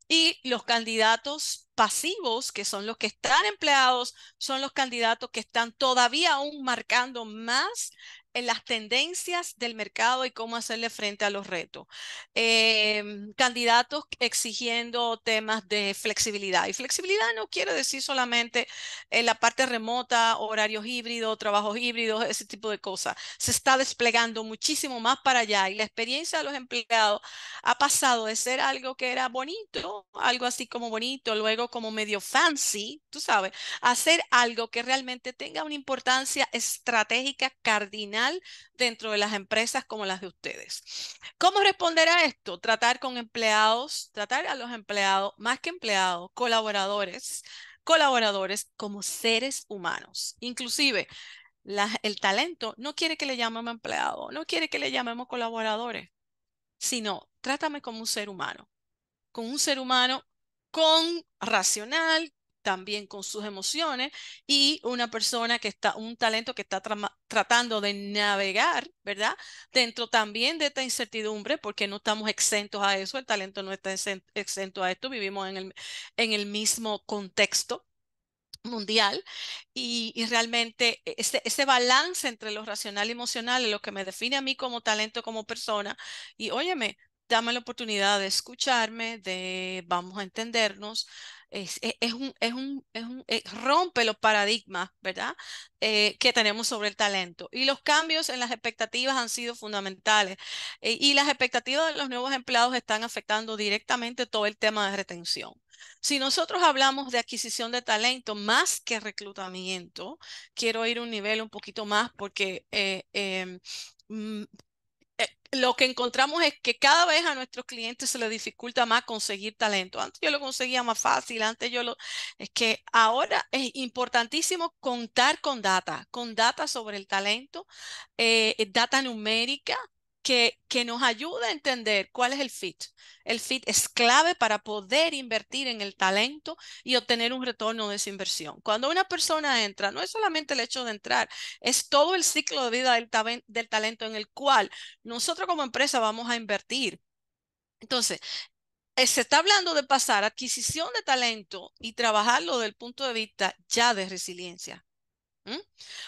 Y los candidatos pasivos, que son los que están empleados, son los candidatos que están todavía aún marcando más en las tendencias del mercado y cómo hacerle frente a los retos. Em, candidatos exigiendo temas de flexibilidad. Y flexibilidad no quiere decir solamente en eh, la parte remota, horarios híbridos, trabajos híbridos, ese tipo de cosas. Se está desplegando muchísimo más para allá y la experiencia de los empleados ha pasado de ser algo que era bonito, algo así como bonito, luego como medio fancy, tú sabes, a ser algo que realmente tenga una importancia estratégica cardinal dentro de las empresas como las de ustedes. ¿Cómo responder a esto? Tratar con empleados, tratar a los empleados, más que empleados, colaboradores, colaboradores como seres humanos. Inclusive, el talento no quiere que le llamemos empleado, no quiere que le llamemos colaboradores, sino trátame como un ser humano, como un ser humano con racional, también con sus emociones y una persona que está, un talento que está tratando de navegar, ¿verdad? Dentro también de esta incertidumbre, porque no estamos exentos a eso, el talento no está exento a esto, vivimos en el, en el mismo contexto mundial y, realmente e-, ese, ese, balance entre lo racional y emocional es lo que me define a mí como talento, como persona y óyeme, dame la oportunidad de escucharme, de vamos a entendernos, e, es, un, es un, es un eh, rompe los paradigmas, ¿verdad? Eh, que tenemos sobre el talento. Y los cambios en las expectativas han sido fundamentales. Eh, y las expectativas de los nuevos empleados están afectando directamente todo el tema de retención. Si nosotros hablamos de adquisición de talento más que reclutamiento, quiero ir un nivel un poquito más porque em, mm, lo que encontramos es que cada vez a nuestros clientes se les dificulta más conseguir talento. Antes yo lo conseguía más fácil, antes yo lo... Es que ahora es importantísimo contar con data, con data sobre el talento, eh, data numérica, que, nos ayuda a entender cuál es el fit. El fit es clave para poder invertir en el talento y obtener un retorno de esa inversión. Cuando una persona entra, no es solamente el hecho de entrar, es todo el ciclo de vida del, talento en el cual nosotros como empresa vamos a invertir. Entonces, eh, se está hablando de pasar adquisición de talento y trabajarlo desde el punto de vista ya de resiliencia.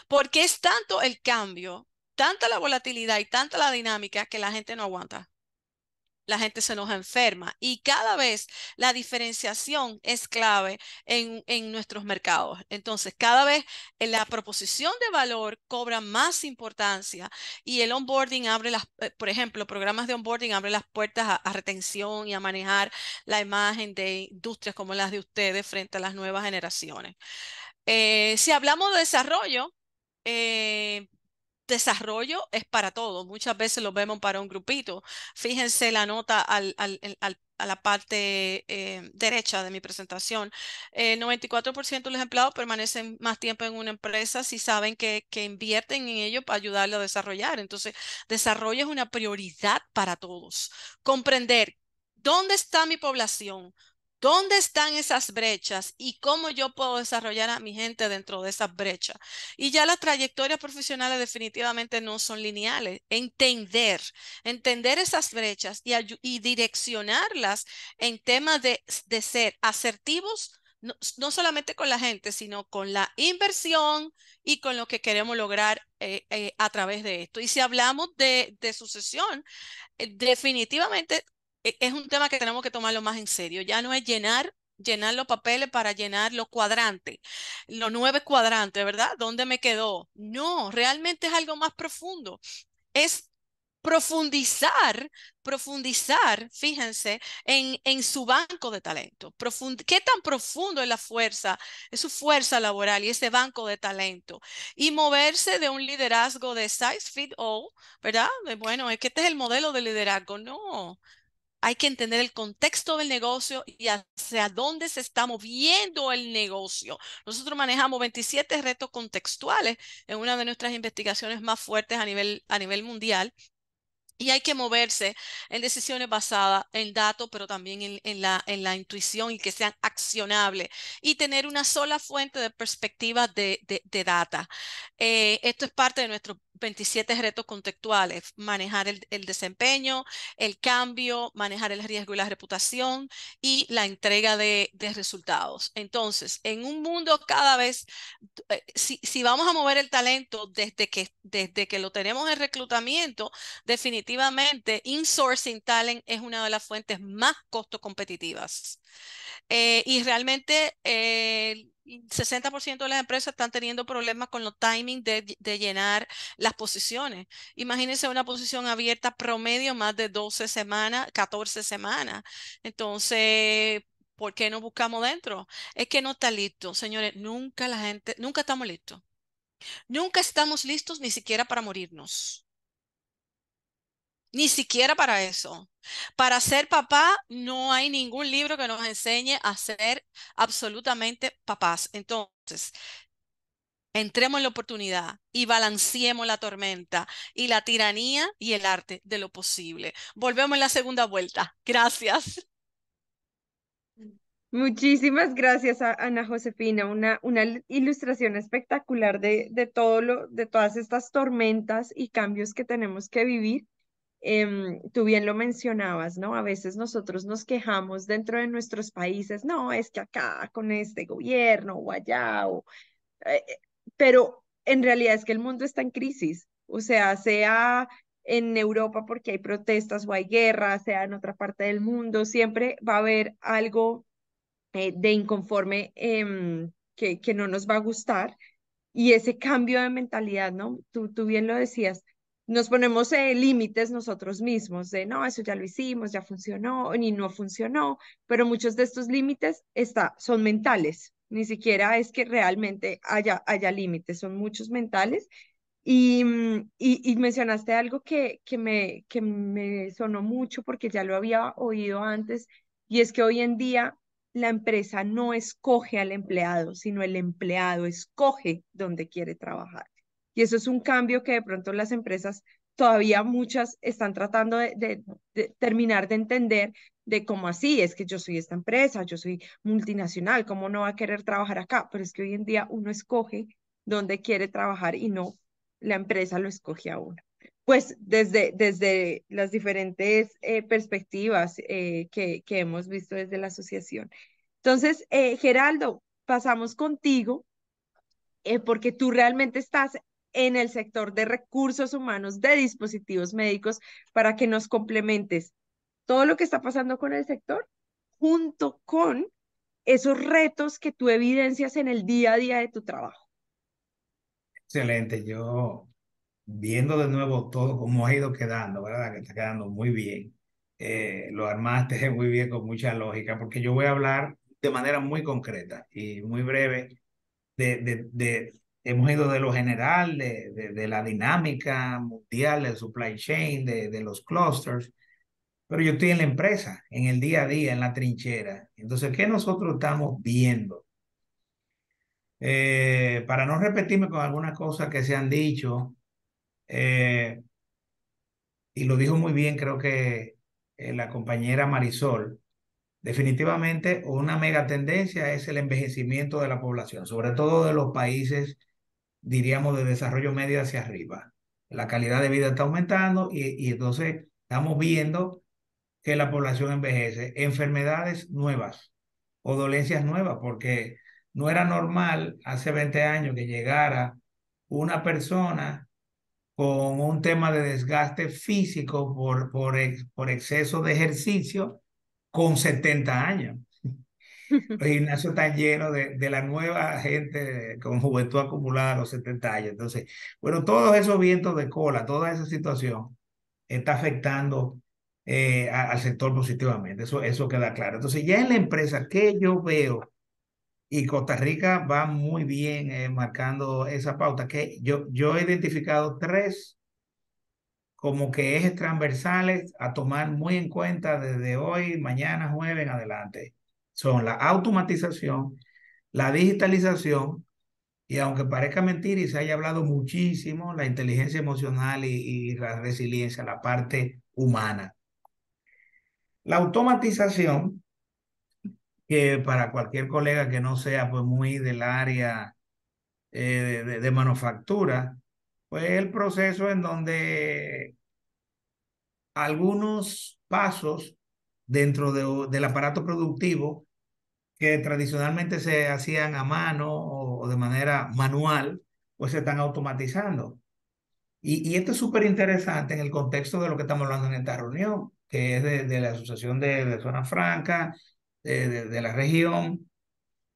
Porque es tanto el cambio tanta la volatilidad y tanta la dinámica que la gente no aguanta. La gente se nos enferma y cada vez la diferenciación es clave en, nuestros mercados. Entonces, cada vez eh, la proposición de valor cobra más importancia y el onboarding abre las, eh, por ejemplo, programas de onboarding abre las puertas a, retención y a manejar la imagen de industrias como las de ustedes frente a las nuevas generaciones. Eh, si hablamos de desarrollo, eh, desarrollo es para todos. Muchas veces lo vemos para un grupito. Fíjense la nota a la parte eh, derecha de mi presentación. El eh, 94% de los empleados permanecen más tiempo en una empresa si saben que, que invierten en ello para ayudarlo a desarrollar. Entonces, desarrollo es una prioridad para todos. Comprender dónde está mi población, ¿Dónde están esas brechas y cómo yo puedo desarrollar a mi gente dentro de esas brechas? Y ya las trayectorias profesionales definitivamente no son lineales. Entender, entender esas brechas y, y direccionarlas en temas de, ser asertivos, no, solamente con la gente, sino con la inversión y con lo que queremos lograr eh, eh, a través de esto. Y si hablamos de, sucesión, eh, definitivamente e, es un tema que tenemos que tomarlo más en serio. Ya no es llenar llenar los papeles para llenar los cuadrantes, los nueve cuadrantes, ¿verdad? ¿Dónde me quedó? No, realmente es algo más profundo. Es profundizar, profundizar, fíjense, en, en su banco de talento. ¿Qué tan profundo es la fuerza, es su fuerza laboral y ese banco de talento? Y moverse de un liderazgo de size fit all, ¿verdad? bueno, es que este es el modelo de liderazgo. No, hay que entender el contexto del negocio y hacia dónde se está moviendo el negocio. Nosotros manejamos 27 retos contextuales en una de nuestras investigaciones más fuertes a nivel, a nivel mundial. Y hay que moverse en decisiones basadas en datos, pero también en, la, en la intuición y que sean accionables. Y tener una sola fuente de perspectiva de, de, data. Eh, esto es parte de nuestro 27 retos contextuales, manejar el, desempeño, el cambio, manejar el riesgo y la reputación y la entrega de, de resultados. Entonces, en un mundo cada vez, eh, si, vamos a mover el talento desde que, desde que lo tenemos en reclutamiento, definitivamente insourcing talent es una de las fuentes más costo competitivas. Eh, y realmente... Eh, 60% de las empresas están teniendo problemas con los timings de, llenar las posiciones. Imagínense una posición abierta promedio más de 12 semanas, 14 semanas. Entonces, ¿por qué no buscamos dentro? Es que no está listo, señores, nunca la gente, nunca estamos listos. Nunca estamos listos ni siquiera para morirnos. Ni siquiera para eso. Para ser papá no hay ningún libro que nos enseñe a ser absolutamente papás. Entonces, entremos en la oportunidad y balanceemos la tormenta y la tiranía y el arte de lo posible. Volvemos en la segunda vuelta. Gracias. Muchísimas gracias a Ana Josefina, una, una ilustración espectacular de, de, todo lo, de todas estas tormentas y cambios que tenemos que vivir Em, tú bien lo mencionabas, ¿no? A veces nosotros nos quejamos dentro de nuestros países, no, es que acá con este gobierno o allá, o, eh, eh, pero en realidad es que el mundo está en crisis, o sea, sea en Europa porque hay protestas o hay guerra sea en otra parte del mundo, siempre va a haber algo eh, de inconforme em, que, que no nos va a gustar. Y ese cambio de mentalidad, ¿no? Tú, tú bien lo decías, nos ponemos eh, límites nosotros mismos de no, eso ya lo hicimos, ya funcionó, ni no funcionó, pero muchos de estos límites está, son mentales, ni siquiera es que realmente haya, haya límites, son muchos mentales. Mm, y, y, mencionaste algo que, que, me, que me sonó mucho porque ya lo había oído antes, y es que hoy en día la empresa no escoge al empleado, sino el empleado escoge dónde quiere trabajar. Y eso es un cambio que de pronto las empresas todavía muchas están tratando de, terminar de entender de cómo así es que yo soy esta empresa, yo soy multinacional, cómo no va a querer trabajar acá, pero es que hoy en día uno escoge dónde quiere trabajar y no la empresa lo escoge a uno. Pues desde, desde las diferentes eh, perspectivas eh, que, que, hemos visto desde la asociación. Entonces, eh, Geraldo, pasamos contigo porque tú realmente estás en el sector de recursos humanos de dispositivos médicos para que nos complementes todo lo que está pasando con el sector junto con esos retos que tú evidencias en el día a día de tu trabajo. Excelente, yo viendo de nuevo todo cómo ha ido quedando, ¿verdad? Que está quedando muy bien. Eh, lo armaste [laughs] muy bien con mucha lógica, porque yo voy a hablar de manera muy concreta y muy breve de, de, de hemos ido de lo general, de, la dinámica mundial, del supply chain, de, los clusters, pero yo estoy en la empresa, en el día a día, en la trinchera. Entonces, ¿qué nosotros estamos viendo? Eh, para no repetirme con algunas cosas que se han dicho, eh, y lo dijo muy bien, creo que eh, la compañera Marisol, definitivamente una mega tendencia es el envejecimiento de la población, sobre todo de los países diríamos, de desarrollo medio hacia arriba. La calidad de vida está aumentando y, entonces estamos viendo que la población envejece. Enfermedades nuevas o dolencias nuevas, porque no era normal hace 20 años que llegara una persona con un tema de desgaste físico por, por, por exceso de ejercicio con 70 años. [laughs] gimnasio está lleno de, de, la nueva gente con juventud acumulada a los 70 años. Entonces, bueno, todos esos vientos de cola, toda esa situación está afectando eh, al sector positivamente. Eso, eso queda claro. Entonces, ya en la empresa, que yo veo? Y Costa Rica va muy bien eh, marcando esa pauta, que yo, yo he identificado tres como que ejes transversales a tomar muy en cuenta desde hoy, mañana, jueves en adelante son la automatización, la digitalización y aunque parezca mentira y se haya hablado muchísimo, la inteligencia emocional y, la resiliencia, la parte humana. La automatización, que para cualquier colega que no sea pues, muy del área eh, de, manufactura, pues el proceso en donde algunos pasos dentro de, del aparato productivo que tradicionalmente se hacían a mano o, de manera manual, pues se están automatizando. Y, y esto es súper interesante en el contexto de lo que estamos hablando en esta reunión, que es de, la Asociación de, Zona Franca, de, de la región,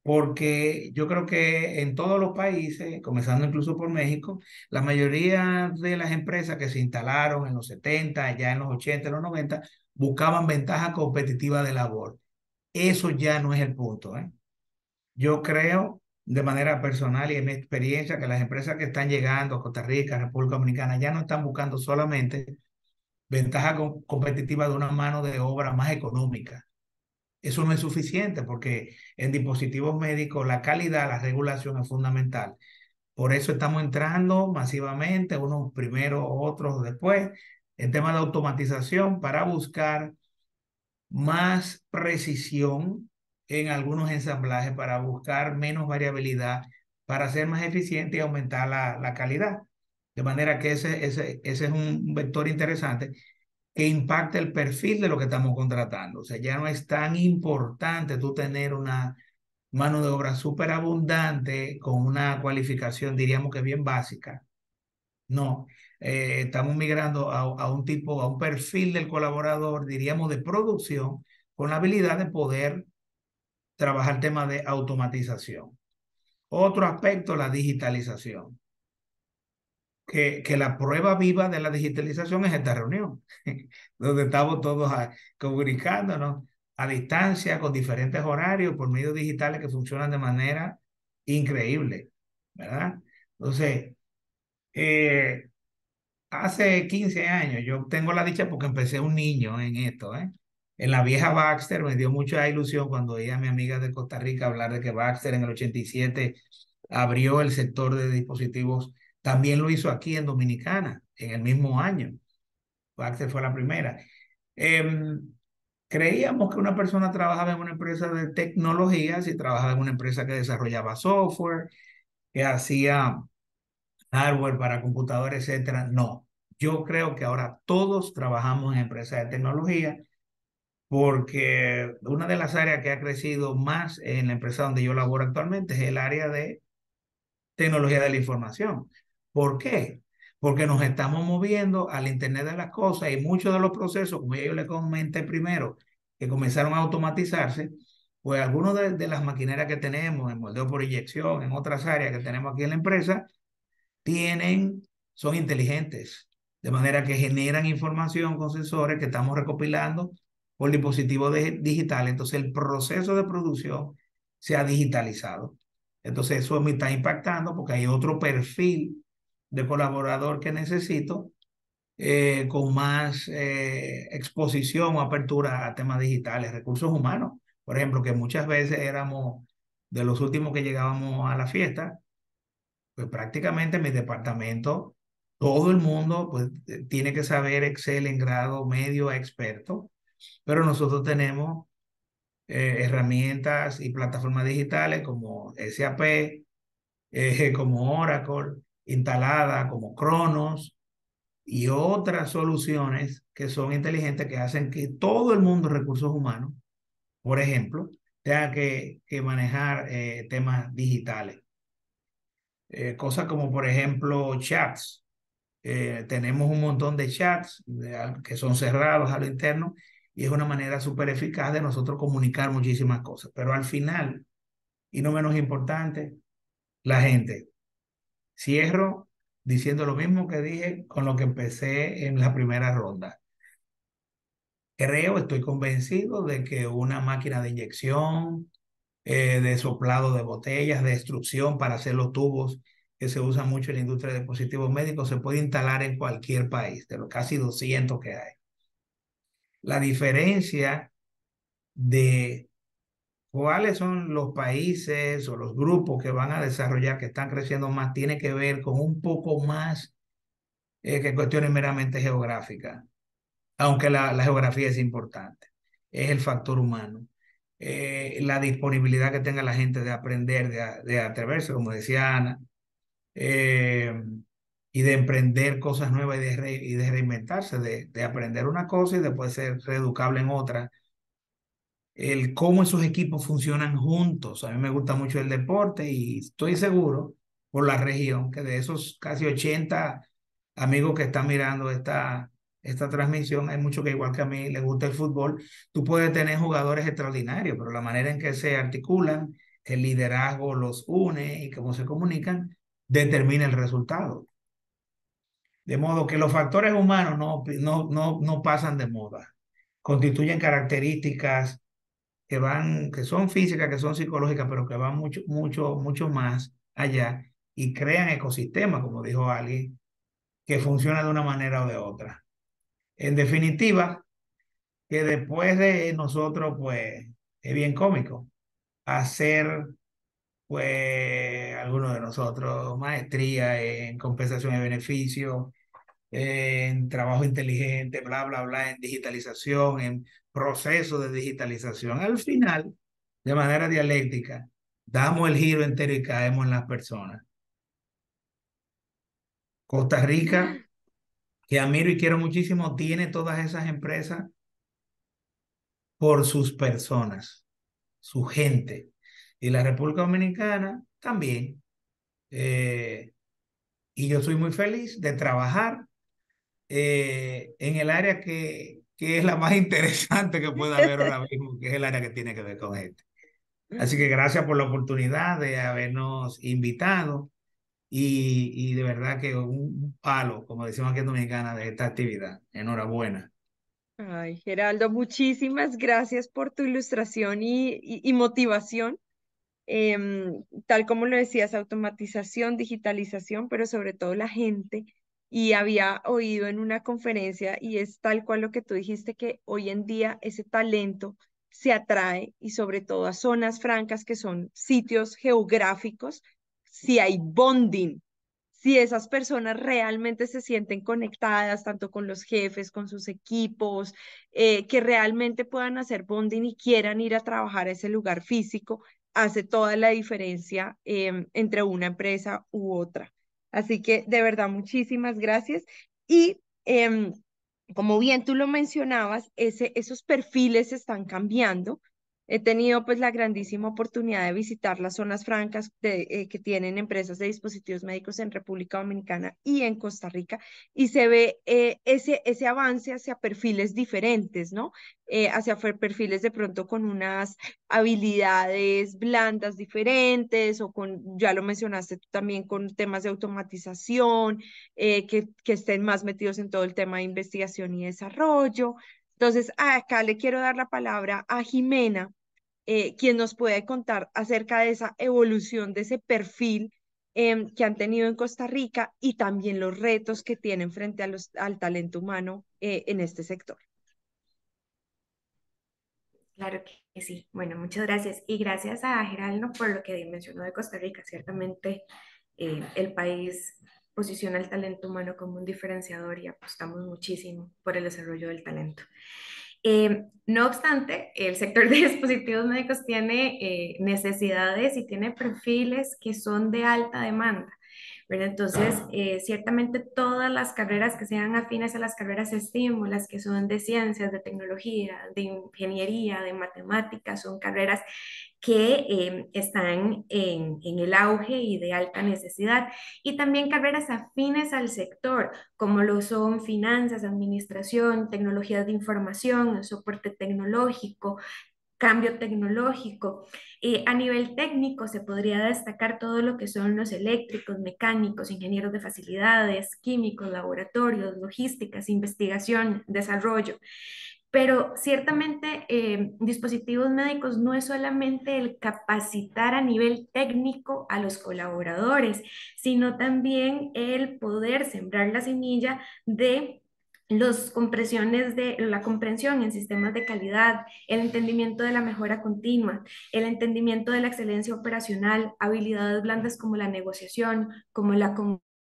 porque yo creo que en todos los países, comenzando incluso por México, la mayoría de las empresas que se instalaron en los 70, ya en los 80, en los 90, buscaban ventaja competitiva de labor. Eso ya no es el punto. ¿eh? Yo creo de manera personal y en mi experiencia que las empresas que están llegando a Costa Rica, República Dominicana, ya no están buscando solamente ventaja competitiva de una mano de obra más económica. Eso no es suficiente porque en dispositivos médicos la calidad, la regulación es fundamental. Por eso estamos entrando masivamente, unos primero, otros después, en tema de automatización para buscar más precisión en algunos ensamblajes, para buscar menos variabilidad, para ser más eficiente y aumentar la, calidad. De manera que ese, ese, ese es un vector interesante que impacta el perfil de lo que estamos contratando. O sea, ya no es tan importante tú tener una mano de obra súper abundante con una cualificación, diríamos que bien básica. No, eh, estamos migrando a, un tipo, a un perfil del colaborador, diríamos, de producción, con la habilidad de poder trabajar tema de automatización. Otro aspecto, la digitalización. Que, que la prueba viva de la digitalización es esta reunión, [laughs] donde estamos todos comunicándonos a distancia, con diferentes horarios, por medios digitales que funcionan de manera increíble, ¿verdad? Entonces, eh, hace 15 años, yo tengo la dicha porque empecé un niño en esto, ¿eh? En la vieja Baxter me dio mucha ilusión cuando a mi amiga de Costa Rica, hablar de que Baxter en el 87 abrió el sector de dispositivos. También lo hizo aquí en Dominicana, en el mismo año. Baxter fue la primera. Em, creíamos que una persona trabajaba en una empresa de tecnologías y trabajaba en una empresa que desarrollaba software, que hacía hardware para computadores, etcétera. No, yo creo que ahora todos trabajamos en empresas de tecnología porque una de las áreas que ha crecido más en la empresa donde yo laboro actualmente es el área de tecnología de la información. ¿Por qué? Porque nos estamos moviendo al Internet de las Cosas y muchos de los procesos, como yo le comenté primero, que comenzaron a automatizarse, pues algunas de, las maquinarias que tenemos en moldeo por inyección, en otras áreas que tenemos aquí en la empresa, tienen, son inteligentes, de manera que generan información con sensores que estamos recopilando por dispositivos digitales. Entonces el proceso de producción se ha digitalizado. Entonces eso me está impactando porque hay otro perfil de colaborador que necesito eh, con más eh, exposición o apertura a temas digitales, recursos humanos, por ejemplo, que muchas veces éramos de los últimos que llegábamos a la fiesta pues, prácticamente mi departamento todo el mundo pues, eh, tiene que saber Excel en grado medio experto, pero nosotros tenemos eh, herramientas y plataformas digitales como SAP, eh, [laughs] como Oracle, instalada como Cronos y otras soluciones que son inteligentes que hacen que todo el mundo, recursos humanos, por ejemplo, tenga que, que manejar temas digitales. Eh, cosas como por ejemplo chats. Eh, tenemos un montón de chats que son cerrados a lo interno y es una manera súper eficaz de nosotros comunicar muchísimas cosas. Pero al final, y no menos importante, la gente. Cierro diciendo lo mismo que dije con lo que empecé en la primera ronda. Creo, estoy convencido de que una máquina de inyección, eh, de soplado de botellas, de extrusión para hacer los tubos que se usan mucho en la industria de dispositivos médicos, se puede instalar en cualquier país, de los casi 200 que hay. La diferencia de cuáles son los países o los grupos que van a desarrollar, que están creciendo más, tiene que ver con un poco más eh, que cuestiones meramente geográficas, aunque la geografía es importante, es el factor humano. Eh, la disponibilidad que tenga la gente de aprender, de, de atreverse, como decía Ana, eh, y de emprender cosas nuevas y de, reinventarse, de, de, aprender una cosa y después ser reeducable en otra. El cómo esos equipos funcionan juntos. A mí me gusta mucho el deporte y estoy seguro por la región que de esos casi 80 amigos que están mirando esta, esta transmisión, hay mucho que igual que a mí le gusta el fútbol, tú puedes tener jugadores extraordinarios, pero la manera en que se articulan, el liderazgo los une y cómo se comunican, determina el resultado. De modo que los factores humanos no, no, no, no pasan de moda, constituyen características que van, que son físicas, que son psicológicas, pero que van mucho, mucho, mucho más allá y crean ecosistemas, como dijo alguien, que funcionan de una manera o de otra en definitiva, que después de nosotros, pues, es bien cómico hacer, pues, algunos de nosotros maestría en compensación de beneficios, en trabajo inteligente, bla, bla, bla, en digitalización, en proceso de digitalización. Al final, de manera dialéctica, damos el giro entero y caemos en las personas. Costa Rica que admiro y quiero muchísimo, tiene todas esas empresas por sus personas, su gente. Y la República Dominicana también. Eh, y yo soy muy feliz de trabajar eh, en el área que, que es la más [laughs] interesante que pueda haber ahora [laughs] mismo, que es el área que tiene que ver con gente Así que gracias por la oportunidad de habernos invitado. Y, de verdad que un palo, como decimos aquí en Dominicana, de esta actividad. Enhorabuena. Ay, Geraldo, muchísimas gracias por tu ilustración y, motivación. Em, tal como lo decías, automatización, digitalización, pero sobre todo la gente. Y había oído en una conferencia, y es tal cual lo que tú dijiste, que hoy en día ese talento se atrae y sobre todo a zonas francas que son sitios geográficos si hay bonding, si esas personas realmente se sienten conectadas tanto con los jefes, con sus equipos, eh, que realmente puedan hacer bonding y quieran ir a trabajar a ese lugar físico, hace toda la diferencia em, entre una empresa u otra. Así que de verdad, muchísimas gracias. Y em, como bien tú lo mencionabas, ese, esos perfiles están cambiando. He tenido pues la grandísima oportunidad de visitar las zonas francas eh, que tienen empresas de dispositivos médicos en República Dominicana y en Costa Rica y se ve eh, ese, ese avance hacia perfiles diferentes, ¿no? Eh, hacia perfiles de pronto con unas habilidades blandas diferentes o con, ya lo mencionaste también, con temas de automatización, que, que estén más metidos en todo el tema de investigación y desarrollo. Entonces, acá le quiero dar la palabra a Jimena eh, quien nos puede contar acerca de esa evolución, de ese perfil em, que han tenido en Costa Rica y también los retos que tienen frente a al talento humano eh, en este sector. Claro que sí. Bueno, muchas gracias. Y gracias a Geraldo por lo que mencionó de Costa Rica. Ciertamente eh, el país posiciona el talento humano como un diferenciador y apostamos muchísimo por el desarrollo del talento. Eh, no obstante, el sector de [laughs] dispositivos médicos tiene eh, necesidades y tiene perfiles que son de alta demanda. Entonces, eh, ciertamente todas las carreras que sean afines a las carreras estímulas, que son de ciencias, de tecnología, de ingeniería, de matemáticas, son carreras que em, están en, el auge y de alta necesidad. Y también carreras afines al sector, como lo son finanzas, administración, tecnología de información, soporte tecnológico cambio tecnológico. Eh, a nivel técnico se podría destacar todo lo que son los eléctricos, mecánicos, ingenieros de facilidades, químicos, laboratorios, logísticas, investigación, desarrollo. Pero ciertamente eh, dispositivos médicos no es solamente el capacitar a nivel técnico a los colaboradores, sino también el poder sembrar la semilla de los compresiones de la comprensión en sistemas de calidad, el entendimiento de la mejora continua, el entendimiento de la excelencia operacional, habilidades blandas como la negociación, como la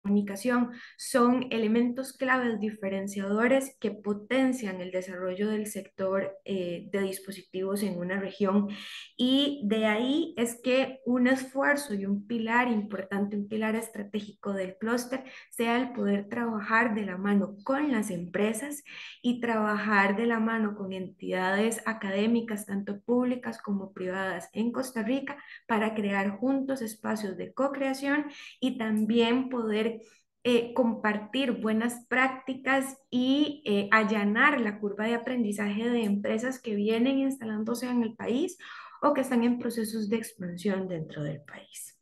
comunicación son elementos claves diferenciadores que potencian el desarrollo del sector eh, de dispositivos en una región y de ahí es que un esfuerzo y un pilar importante, un pilar estratégico del clúster sea el poder trabajar de la mano con las empresas y trabajar de la mano con entidades académicas, tanto públicas como privadas en Costa Rica, para crear juntos espacios de co-creación y también poder eh, compartir buenas prácticas y eh, allanar la curva de aprendizaje de empresas que vienen instalándose en el país o que están en procesos de expansión dentro del país.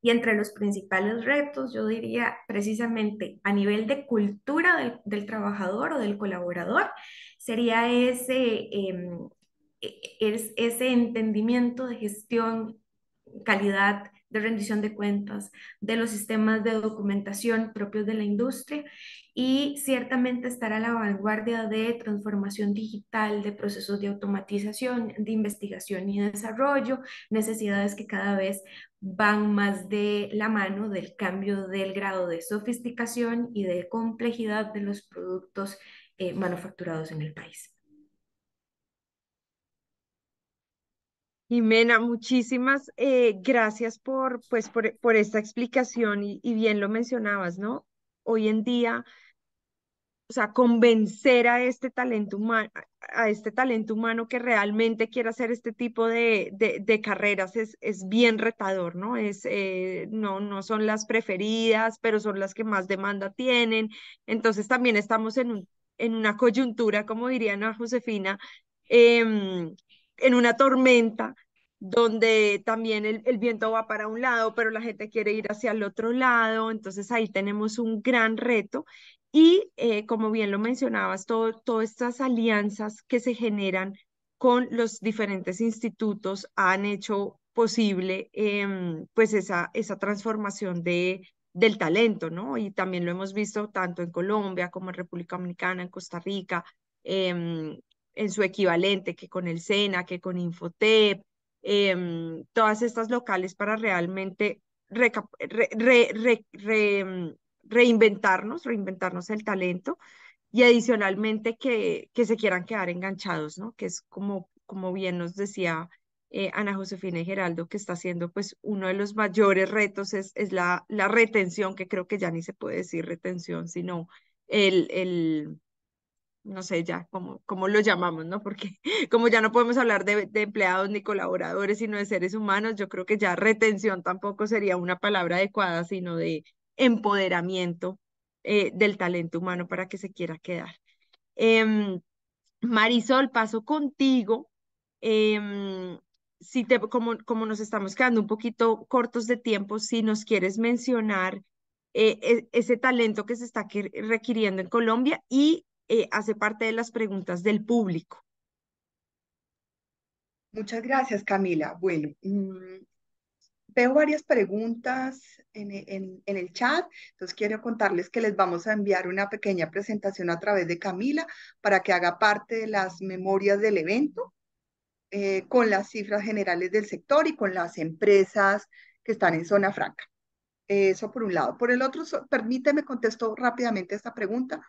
Y entre los principales retos, yo diría precisamente a nivel de cultura del, trabajador o del colaborador, sería ese, em, e, e, ese entendimiento de gestión, calidad, de rendición de cuentas, de los sistemas de documentación propios de la industria y ciertamente estar a la vanguardia de transformación digital, de procesos de automatización, de investigación y desarrollo, necesidades que cada vez van más de la mano del cambio del grado de sofisticación y de complejidad de los productos eh, manufacturados en el país. Jimena, muchísimas eh, gracias por, pues, por, por esta explicación y, bien lo mencionabas, ¿no? Hoy en día, o sea, convencer a este talento humano, a este talento humano que realmente quiere hacer este tipo de, de, de carreras es, es bien retador, ¿no? Es, eh, no, no son las preferidas, pero son las que más demanda tienen. Entonces también estamos en, un, en una coyuntura, como diría a Josefina, em, en una tormenta donde también el, viento va para un lado, pero la gente quiere ir hacia el otro lado, entonces ahí tenemos un gran reto. Y eh, como bien lo mencionabas, todo, todas estas alianzas que se generan con los diferentes institutos han hecho posible em, pues esa, esa transformación de, del talento, ¿no? Y también lo hemos visto tanto en Colombia como en República Dominicana, en Costa Rica, eh, en su equivalente, que con el SENA, que con Infotep, em, todas estas locales para realmente mm, reinventarnos, reinventarnos el talento y adicionalmente que, que se quieran quedar enganchados, ¿no? Que es como, como bien nos decía eh, Ana Josefina y Geraldo, que está haciendo pues uno de los mayores retos es, es la, la retención, que creo que ya ni se puede decir retención, sino el, el no sé ya cómo, cómo lo llamamos, ¿no? Porque [laughs] como ya no podemos hablar de, empleados ni colaboradores, sino de seres humanos, yo creo que ya retención tampoco sería una palabra adecuada, sino de empoderamiento eh, del talento humano para que se quiera quedar. Em, Marisol, paso contigo. Em, si te, como, como nos estamos quedando un poquito cortos de tiempo, si nos quieres mencionar eh, e, ese talento que se está requiriendo en Colombia y eh, hace parte de las preguntas del público. Muchas gracias, Camila. Bueno, mm, veo varias preguntas en, el chat, entonces quiero contarles que les vamos a enviar una pequeña presentación a través de Camila para que haga parte de las memorias del evento, eh, con las cifras generales del sector y con las empresas que están en zona franca. Eso por un lado. Por el otro, permíteme contesto rápidamente esta pregunta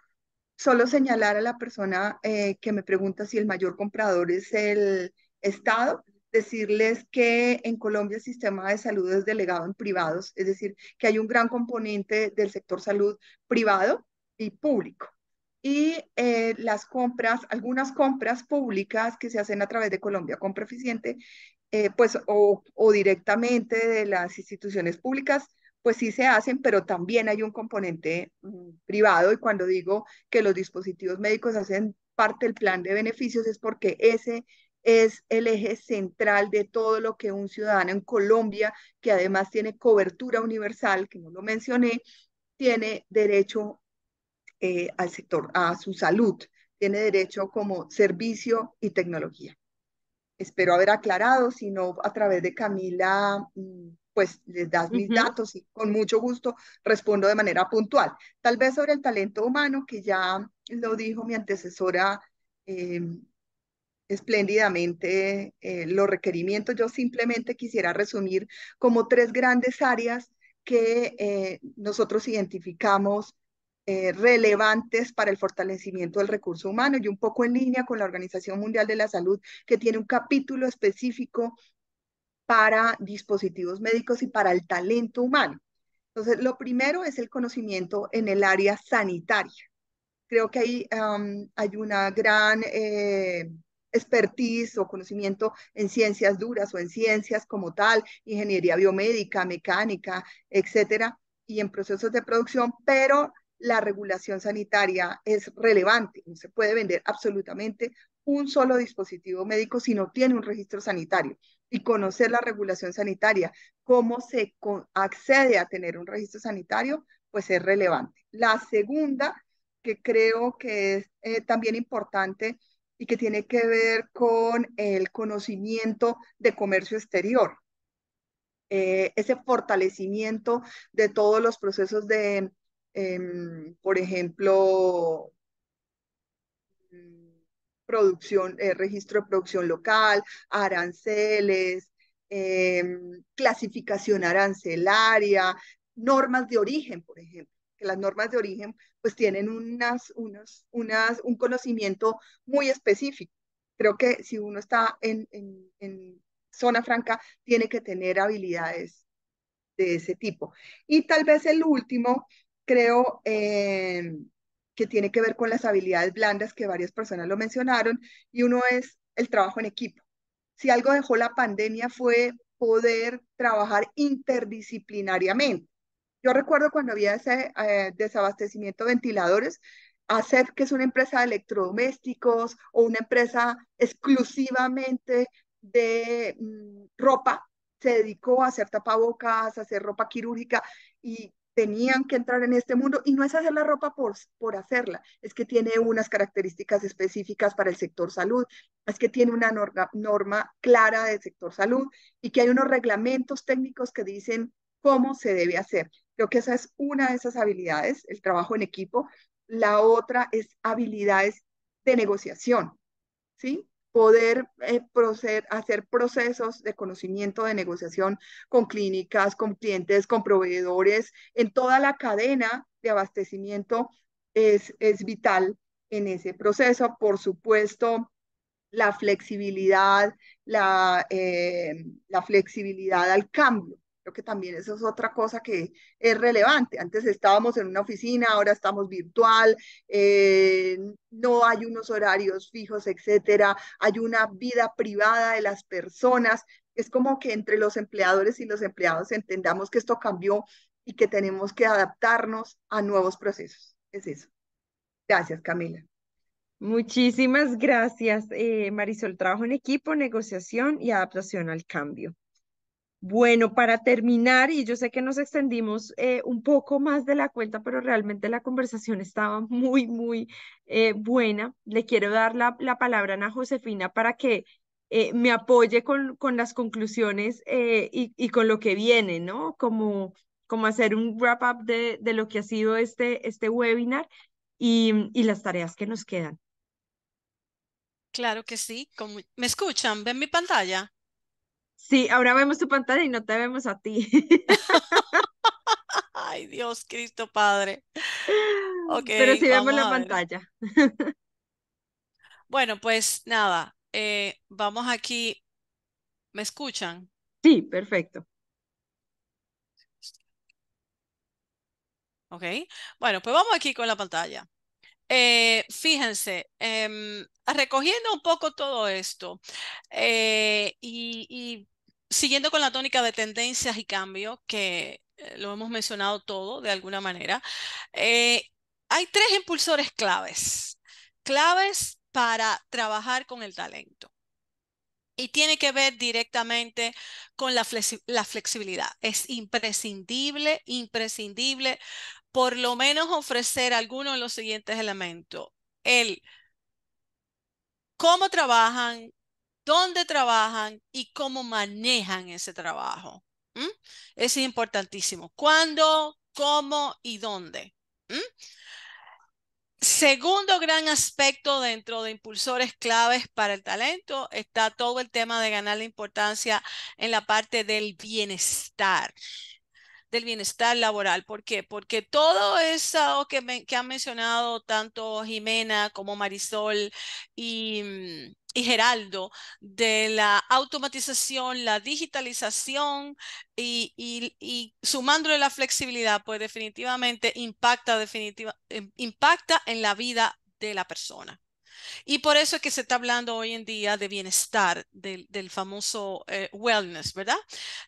solo señalar a la persona eh, que me pregunta si el mayor comprador es el Estado, decirles que en Colombia el sistema de salud es delegado en privados, es decir, que hay un gran componente del sector salud privado y público. Y eh, las compras, algunas compras públicas que se hacen a través de Colombia Compra Eficiente, eh, pues o directamente de las instituciones públicas, pues sí se hacen, pero también hay un componente mm, privado y cuando digo que los dispositivos médicos hacen parte del plan de beneficios es porque ese es el eje central de todo lo que un ciudadano en Colombia, que además tiene cobertura universal, que no lo mencioné, tiene derecho eh, al sector, a su salud, tiene derecho como servicio y tecnología. Espero haber aclarado, si no, a través de Camila mm, pues les das mis datos y con mucho gusto respondo de manera puntual. Tal vez sobre el talento humano, que ya lo dijo mi antecesora em, espléndidamente eh, los requerimientos, yo simplemente quisiera resumir como tres grandes áreas que eh, nosotros identificamos eh, relevantes para el fortalecimiento del recurso humano y un poco en línea con la Organización Mundial de la Salud, que tiene un capítulo específico para dispositivos médicos y para el talento humano. Entonces, lo primero es el conocimiento en el área sanitaria. Creo que ahí hay una gran eh, expertise o conocimiento en ciencias duras o en ciencias como tal, ingeniería biomédica, mecánica, etcétera, y en procesos de producción, pero la regulación sanitaria es relevante, no se puede vender absolutamente un solo dispositivo médico si no tiene un registro sanitario y conocer la regulación sanitaria, cómo se accede a tener un registro sanitario, pues es relevante. La segunda, que creo que es eh, también importante y que tiene que ver con el conocimiento de comercio exterior, eh, ese fortalecimiento de todos los procesos de, em, por ejemplo, producción, eh, registro de producción local, aranceles, em, clasificación arancelaria, normas de origen, por ejemplo, que las normas de origen pues tienen unas, unas, unas, un conocimiento muy específico. Creo que si uno está en, zona franca, tiene que tener habilidades de ese tipo. Y tal vez el último, creo, em, que tiene que ver con las habilidades blandas que varias personas lo mencionaron, y uno es el trabajo en equipo. Si algo dejó la pandemia fue poder trabajar interdisciplinariamente. Yo recuerdo cuando había ese eh, desabastecimiento de ventiladores, hacer que es una empresa de electrodomésticos o una empresa exclusivamente de mm, ropa, se dedicó a hacer tapabocas, a hacer ropa quirúrgica y tenían que entrar en este mundo y no es hacer la ropa por, por hacerla, es que tiene unas características específicas para el sector salud, es que tiene una norma, norma clara del sector salud y que hay unos reglamentos técnicos que dicen cómo se debe hacer. Creo que esa es una de esas habilidades, el trabajo en equipo. La otra es habilidades de negociación, ¿sí? poder eh, hacer procesos de conocimiento, de negociación con clínicas, con clientes, con proveedores, en toda la cadena de abastecimiento es, es vital en ese proceso. Por supuesto, la flexibilidad, la eh, flexibilidad al cambio que también eso es otra cosa que es relevante. Antes estábamos en una oficina, ahora estamos virtual, eh, no hay unos horarios fijos, etcétera. Hay una vida privada de las personas. Es como que entre los empleadores y los empleados entendamos que esto cambió y que tenemos que adaptarnos a nuevos procesos. Es eso. Gracias, Camila. Muchísimas gracias, eh, Marisol. Trabajo en equipo, negociación y adaptación al cambio. Bueno, para terminar, y yo sé que nos extendimos eh, un poco más de la cuenta, pero realmente la conversación estaba muy, muy eh, buena. Le quiero dar la, palabra a Ana Josefina para que eh, me apoye con, las conclusiones y, con lo que viene, ¿no? Como, como hacer un wrap-up de, lo que ha sido este, este webinar y, y las tareas que nos quedan. Claro que sí. ¿Me escuchan? ¿Ven mi pantalla? Sí, ahora vemos tu pantalla y no te vemos a ti. [laughs] Ay, Dios Cristo Padre. Pero sí vemos la pantalla. bueno, pues nada, eh, vamos aquí. ¿Me escuchan? Sí, perfecto. Ok, bueno, pues vamos aquí con la pantalla. Eh, fíjense, em, recogiendo un poco todo esto eh, y, siguiendo con la tónica de tendencias y cambios, que eh, lo hemos mencionado todo de alguna manera, hay tres impulsores claves, claves para trabajar con el talento. Y tiene que ver directamente con la flexibilidad. Es imprescindible, imprescindible por lo menos ofrecer algunos de los siguientes elementos. El cómo trabajan, dónde trabajan y cómo manejan ese trabajo. ¿Mm? es importantísimo. ¿Cuándo, cómo y dónde? ¿Mm? Segundo gran aspecto dentro de impulsores claves para el talento está todo el tema de ganar la importancia en la parte del bienestar del bienestar laboral. ¿Por qué? Porque todo eso que, han mencionado tanto Jimena como Marisol mm, y, Geraldo de la automatización, la digitalización y, sumándole la flexibilidad, pues definitivamente impacta, definitiva, impacta en la vida de la persona. Y por eso es que se está hablando hoy en día de bienestar, del, famoso eh, wellness, ¿verdad?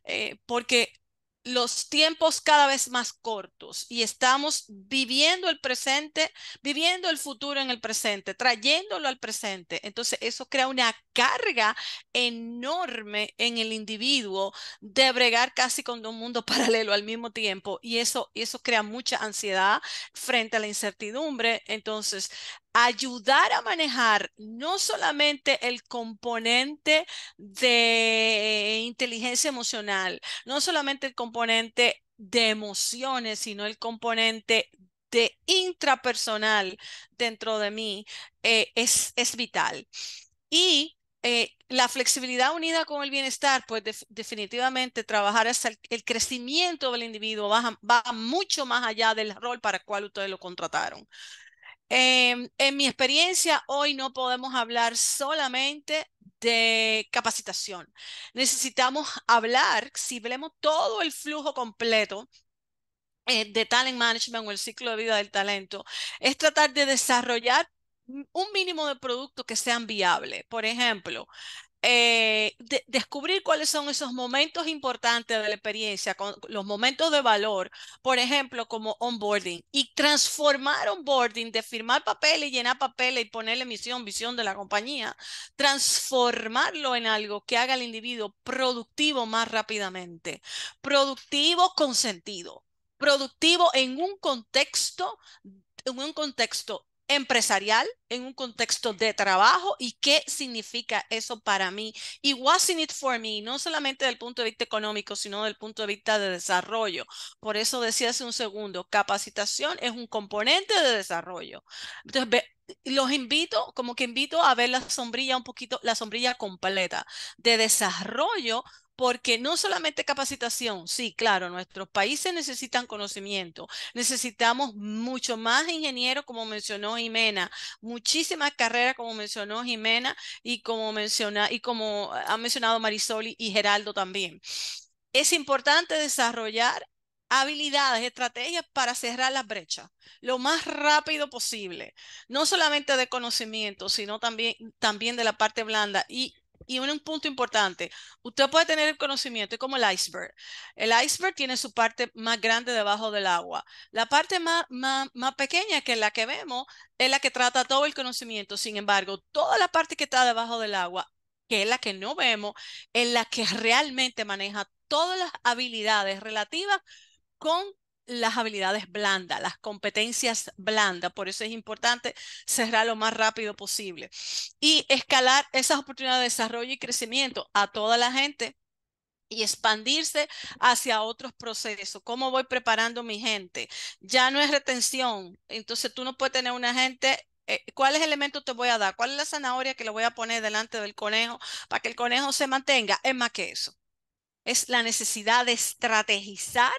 Eh, porque los tiempos cada vez más cortos y estamos viviendo el presente, viviendo el futuro en el presente, trayéndolo al presente. Entonces eso crea una carga enorme en el individuo de bregar casi con un mundo [laughs] paralelo al mismo tiempo y eso, eso crea mucha ansiedad frente a la incertidumbre. Entonces ayudar a manejar no solamente el componente de inteligencia emocional, no solamente el componente de emociones, sino el componente de intrapersonal dentro de mí eh, es, es vital. Y eh, la flexibilidad unida con el bienestar, pues definitivamente trabajar hasta el, crecimiento del individuo va, va mucho más allá del rol para el cual ustedes lo contrataron. Em, en mi experiencia, hoy no podemos hablar solamente de capacitación. Necesitamos hablar, si vemos todo el flujo completo eh, de talent management o el ciclo de vida del talento, es tratar de desarrollar un mínimo de productos que sean viables. Por ejemplo, eh, descubrir cuáles son esos momentos importantes de la experiencia, los momentos de valor, por ejemplo, como onboarding, y transformar onboarding de firmar papeles y llenar papeles y ponerle misión, visión de la compañía, transformarlo en algo que haga al individuo productivo más rápidamente, productivo con sentido, productivo en un contexto en un contexto empresarial en un contexto de trabajo y qué significa eso para mí y what's in it for me, no solamente del punto de vista económico, sino del punto de vista de desarrollo. Por eso decía hace un segundo, capacitación es un componente de desarrollo. Entonces, los invito, como que invito a ver la sombrilla un poquito, la sombrilla completa de desarrollo porque no solamente capacitación, sí, claro, nuestros países necesitan conocimiento, necesitamos mucho más ingenieros, como mencionó Jimena, muchísimas carreras, como mencionó Jimena, y como, menciona, y como han mencionado Marisol y Geraldo también. Es importante desarrollar habilidades, estrategias para cerrar las brechas lo más rápido posible, no solamente de conocimiento, sino también, también de la parte blanda. Y y un, un punto importante, usted puede tener el conocimiento, es como el iceberg. El iceberg tiene su parte más grande debajo del agua. La parte más, más, pequeña que es la que vemos es la que trata todo el conocimiento. Sin embargo, toda la parte que está debajo del agua, que es la que no vemos, es la que realmente maneja todas las habilidades relativas con las habilidades blandas, las competencias blandas. Por eso es importante cerrar lo más rápido posible y escalar esas oportunidades de desarrollo y crecimiento a toda la gente y expandirse hacia otros procesos. ¿Cómo voy preparando mi gente? Ya no es retención. Entonces tú no puedes tener una gente eh, ¿cuáles elementos te voy a dar? ¿Cuál es la zanahoria que le voy a poner delante del conejo para que el conejo se mantenga? Es más que eso. Es la necesidad de estrategizar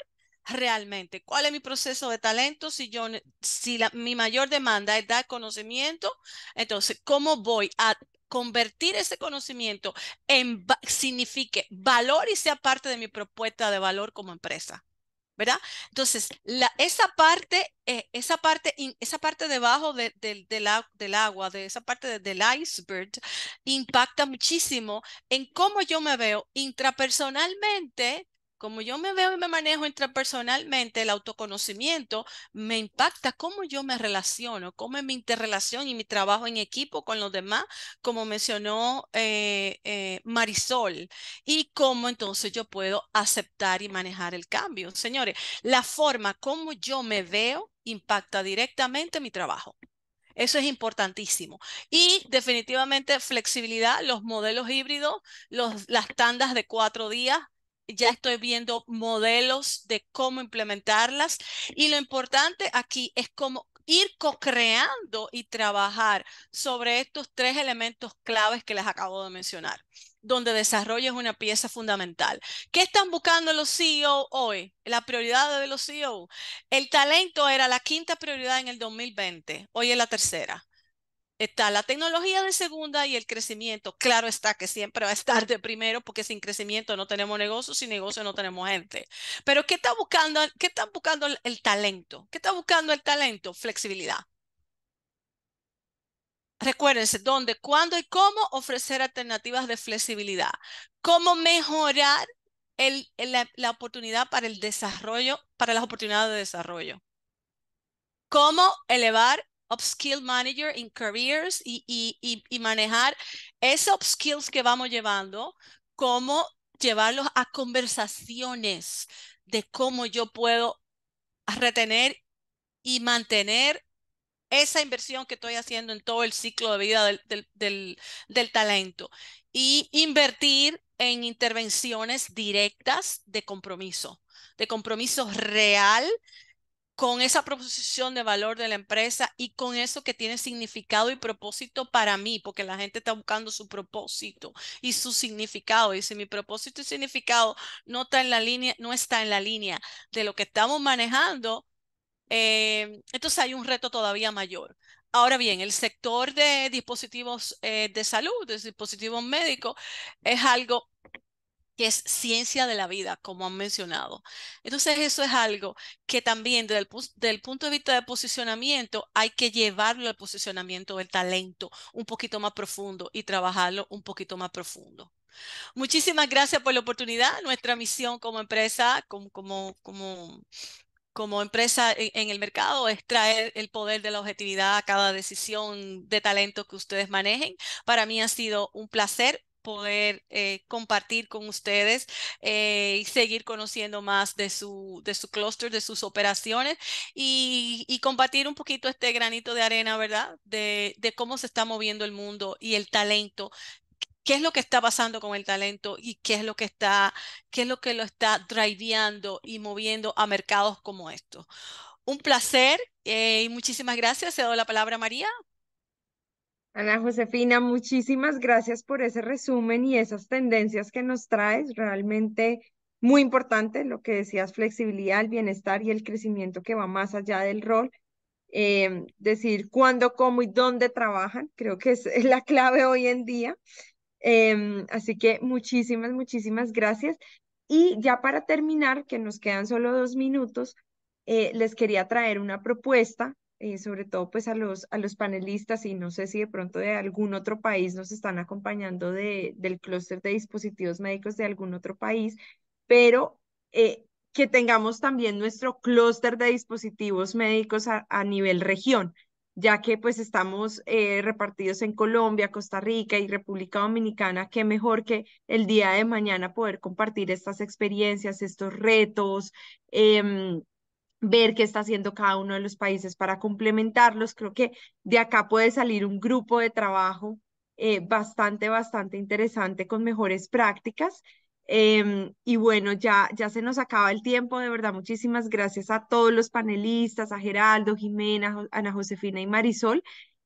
realmente? ¿Cuál es mi proceso de talento? Si, yo, si la, mi mayor demanda es dar conocimiento, entonces, ¿cómo voy a convertir ese conocimiento en signifique valor y sea parte de mi propuesta de valor como empresa? ¿Verdad? Entonces, la, esa parte, eh, esa parte, esa parte debajo de, del agua, de esa parte del iceberg, impacta muchísimo en cómo yo me veo intrapersonalmente como yo me veo y me manejo intrapersonalmente, el autoconocimiento me impacta cómo yo me relaciono, cómo es mi interrelación y mi trabajo en equipo con los demás, como mencionó eh, eh, Marisol, y cómo entonces yo puedo aceptar y manejar el cambio. Señores, la forma como yo me veo impacta directamente mi trabajo. Eso es importantísimo. Y definitivamente flexibilidad, los modelos híbridos, las tandas de cuatro días, ya estoy viendo modelos de cómo implementarlas y lo importante aquí es cómo ir co-creando y trabajar sobre estos tres elementos claves que les acabo de mencionar, donde desarrollo es una pieza fundamental. ¿Qué están buscando los CEO hoy? La prioridad de los CEO. El talento era la quinta prioridad en el 2020, hoy es la tercera. Está la tecnología de segunda y el crecimiento. Claro está que siempre va a estar de primero porque sin crecimiento no tenemos negocio, sin negocio no tenemos gente. Pero ¿qué está buscando, qué buscando el, talento? ¿Qué está buscando el talento? Flexibilidad. Recuérdense, dónde, cuándo y cómo ofrecer alternativas de flexibilidad. Cómo mejorar la, la oportunidad para el desarrollo, para las oportunidades de desarrollo. Cómo elevar upskill manager in careers y, y, y, manejar esos upskills que vamos llevando, cómo llevarlos a conversaciones de cómo yo puedo retener y mantener esa inversión que estoy haciendo en todo el ciclo de vida del, del, del, talento y invertir en intervenciones directas de compromiso, de compromiso real con esa proposición de valor de la empresa y con eso que tiene significado y propósito para mí, porque la gente está buscando su propósito y su significado. Y si mi propósito y significado no está en la línea, no está en la línea de lo que estamos manejando, eh, entonces hay un reto todavía mayor. Ahora bien, el sector de dispositivos eh, de salud, de dispositivos médicos, es algo que es ciencia de la vida, como han mencionado. Entonces, eso es algo que también desde el, punto de vista de posicionamiento hay que llevarlo al posicionamiento del talento un poquito más profundo y trabajarlo un poquito más profundo. Muchísimas gracias por la oportunidad. Nuestra misión como empresa, como, como, como, como empresa en el mercado es traer el poder de la objetividad a cada decisión de talento que ustedes manejen. Para mí ha sido un placer poder eh, compartir con ustedes eh, y seguir conociendo más de su, de su cluster de sus operaciones y, y, compartir un poquito este granito de arena, ¿verdad? De, cómo se está moviendo el mundo y el talento qué es lo que está pasando con el talento y qué es lo que está, qué es lo que lo está driveando y moviendo a mercados como estos. Un placer eh, y muchísimas gracias. Se da la palabra a María Ana Josefina, muchísimas gracias por ese resumen y esas tendencias que nos traes. Realmente muy importante lo que decías, flexibilidad, el bienestar y el crecimiento que va más allá del rol. Em, decir cuándo, cómo y dónde trabajan, creo que es [laughs] la clave hoy en día. Em, así que muchísimas, muchísimas gracias. Y ya para terminar, que nos quedan solo dos minutos, eh, les quería traer una propuesta eh, sobre todo pues a los, a los panelistas y no sé si de pronto de algún otro país nos están acompañando de, del clúster de dispositivos médicos de algún otro país, pero eh, que tengamos también nuestro clúster de dispositivos médicos a, nivel región ya que pues estamos eh, repartidos en Colombia, Costa Rica y República Dominicana, qué mejor que el día de mañana poder compartir estas experiencias, estos retos, em, ver qué está haciendo cada uno de los países para complementarlos. Creo que de acá puede salir un grupo de trabajo eh, bastante, bastante interesante con mejores prácticas. Em, y bueno, ya, ya se nos acaba el tiempo, de verdad, muchísimas gracias a todos los panelistas, a Geraldo, Jimena, Ana Josefina y Marisol.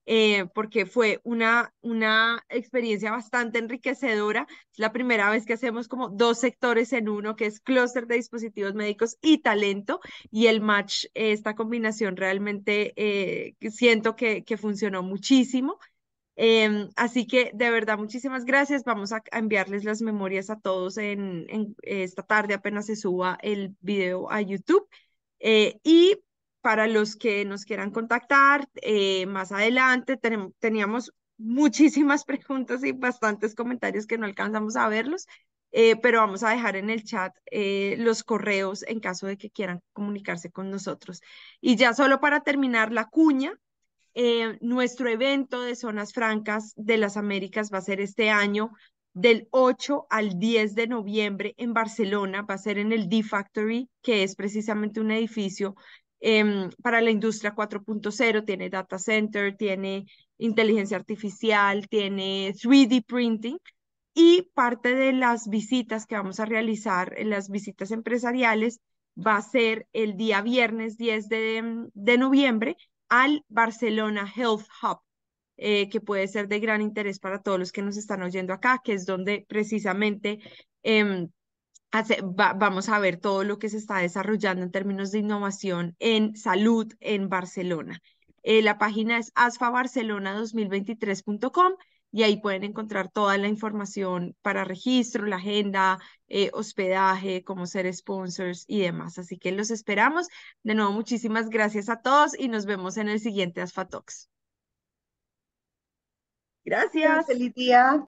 Eh, porque fue una, una experiencia bastante enriquecedora. Es la primera vez que hacemos como dos sectores en uno, que es clúster de dispositivos médicos y talento, y el match, eh, esta combinación realmente eh, siento que, que funcionó muchísimo. Em, así que de verdad, muchísimas gracias. Vamos a, enviarles las memorias a todos en, esta tarde, apenas se suba el video a YouTube. y para los que nos quieran contactar eh, más adelante. teníamos muchísimas [laughs] preguntas y bastantes comentarios que no alcanzamos a verlos, eh, pero vamos a dejar en el chat eh, los correos en caso de que quieran comunicarse con nosotros. Y ya solo para terminar la cuña, nuestro evento de Zonas Francas de las Américas va a ser este año del 8 al 10 de noviembre en Barcelona, va a ser en el D Factory, que es precisamente un edificio Em, para la industria 4.0, tiene data center, tiene inteligencia artificial, tiene 3D printing y parte de las visitas que vamos a realizar, las visitas empresariales, va a ser el día viernes 10 em, de, noviembre al Barcelona Health Hub, eh, que puede ser de gran interés para todos los que nos están oyendo acá, que es donde precisamente eh, vamos a ver todo lo que se está desarrollando en términos de innovación en salud en Barcelona. Eh, la página es asfabarcelona2023.com y ahí pueden encontrar toda la información para registro, la agenda, eh, hospedaje, cómo ser sponsors y demás. Así que los esperamos. De nuevo, muchísimas gracias a todos y nos vemos en el siguiente Asfa Asfatox. Gracias. Feliz día.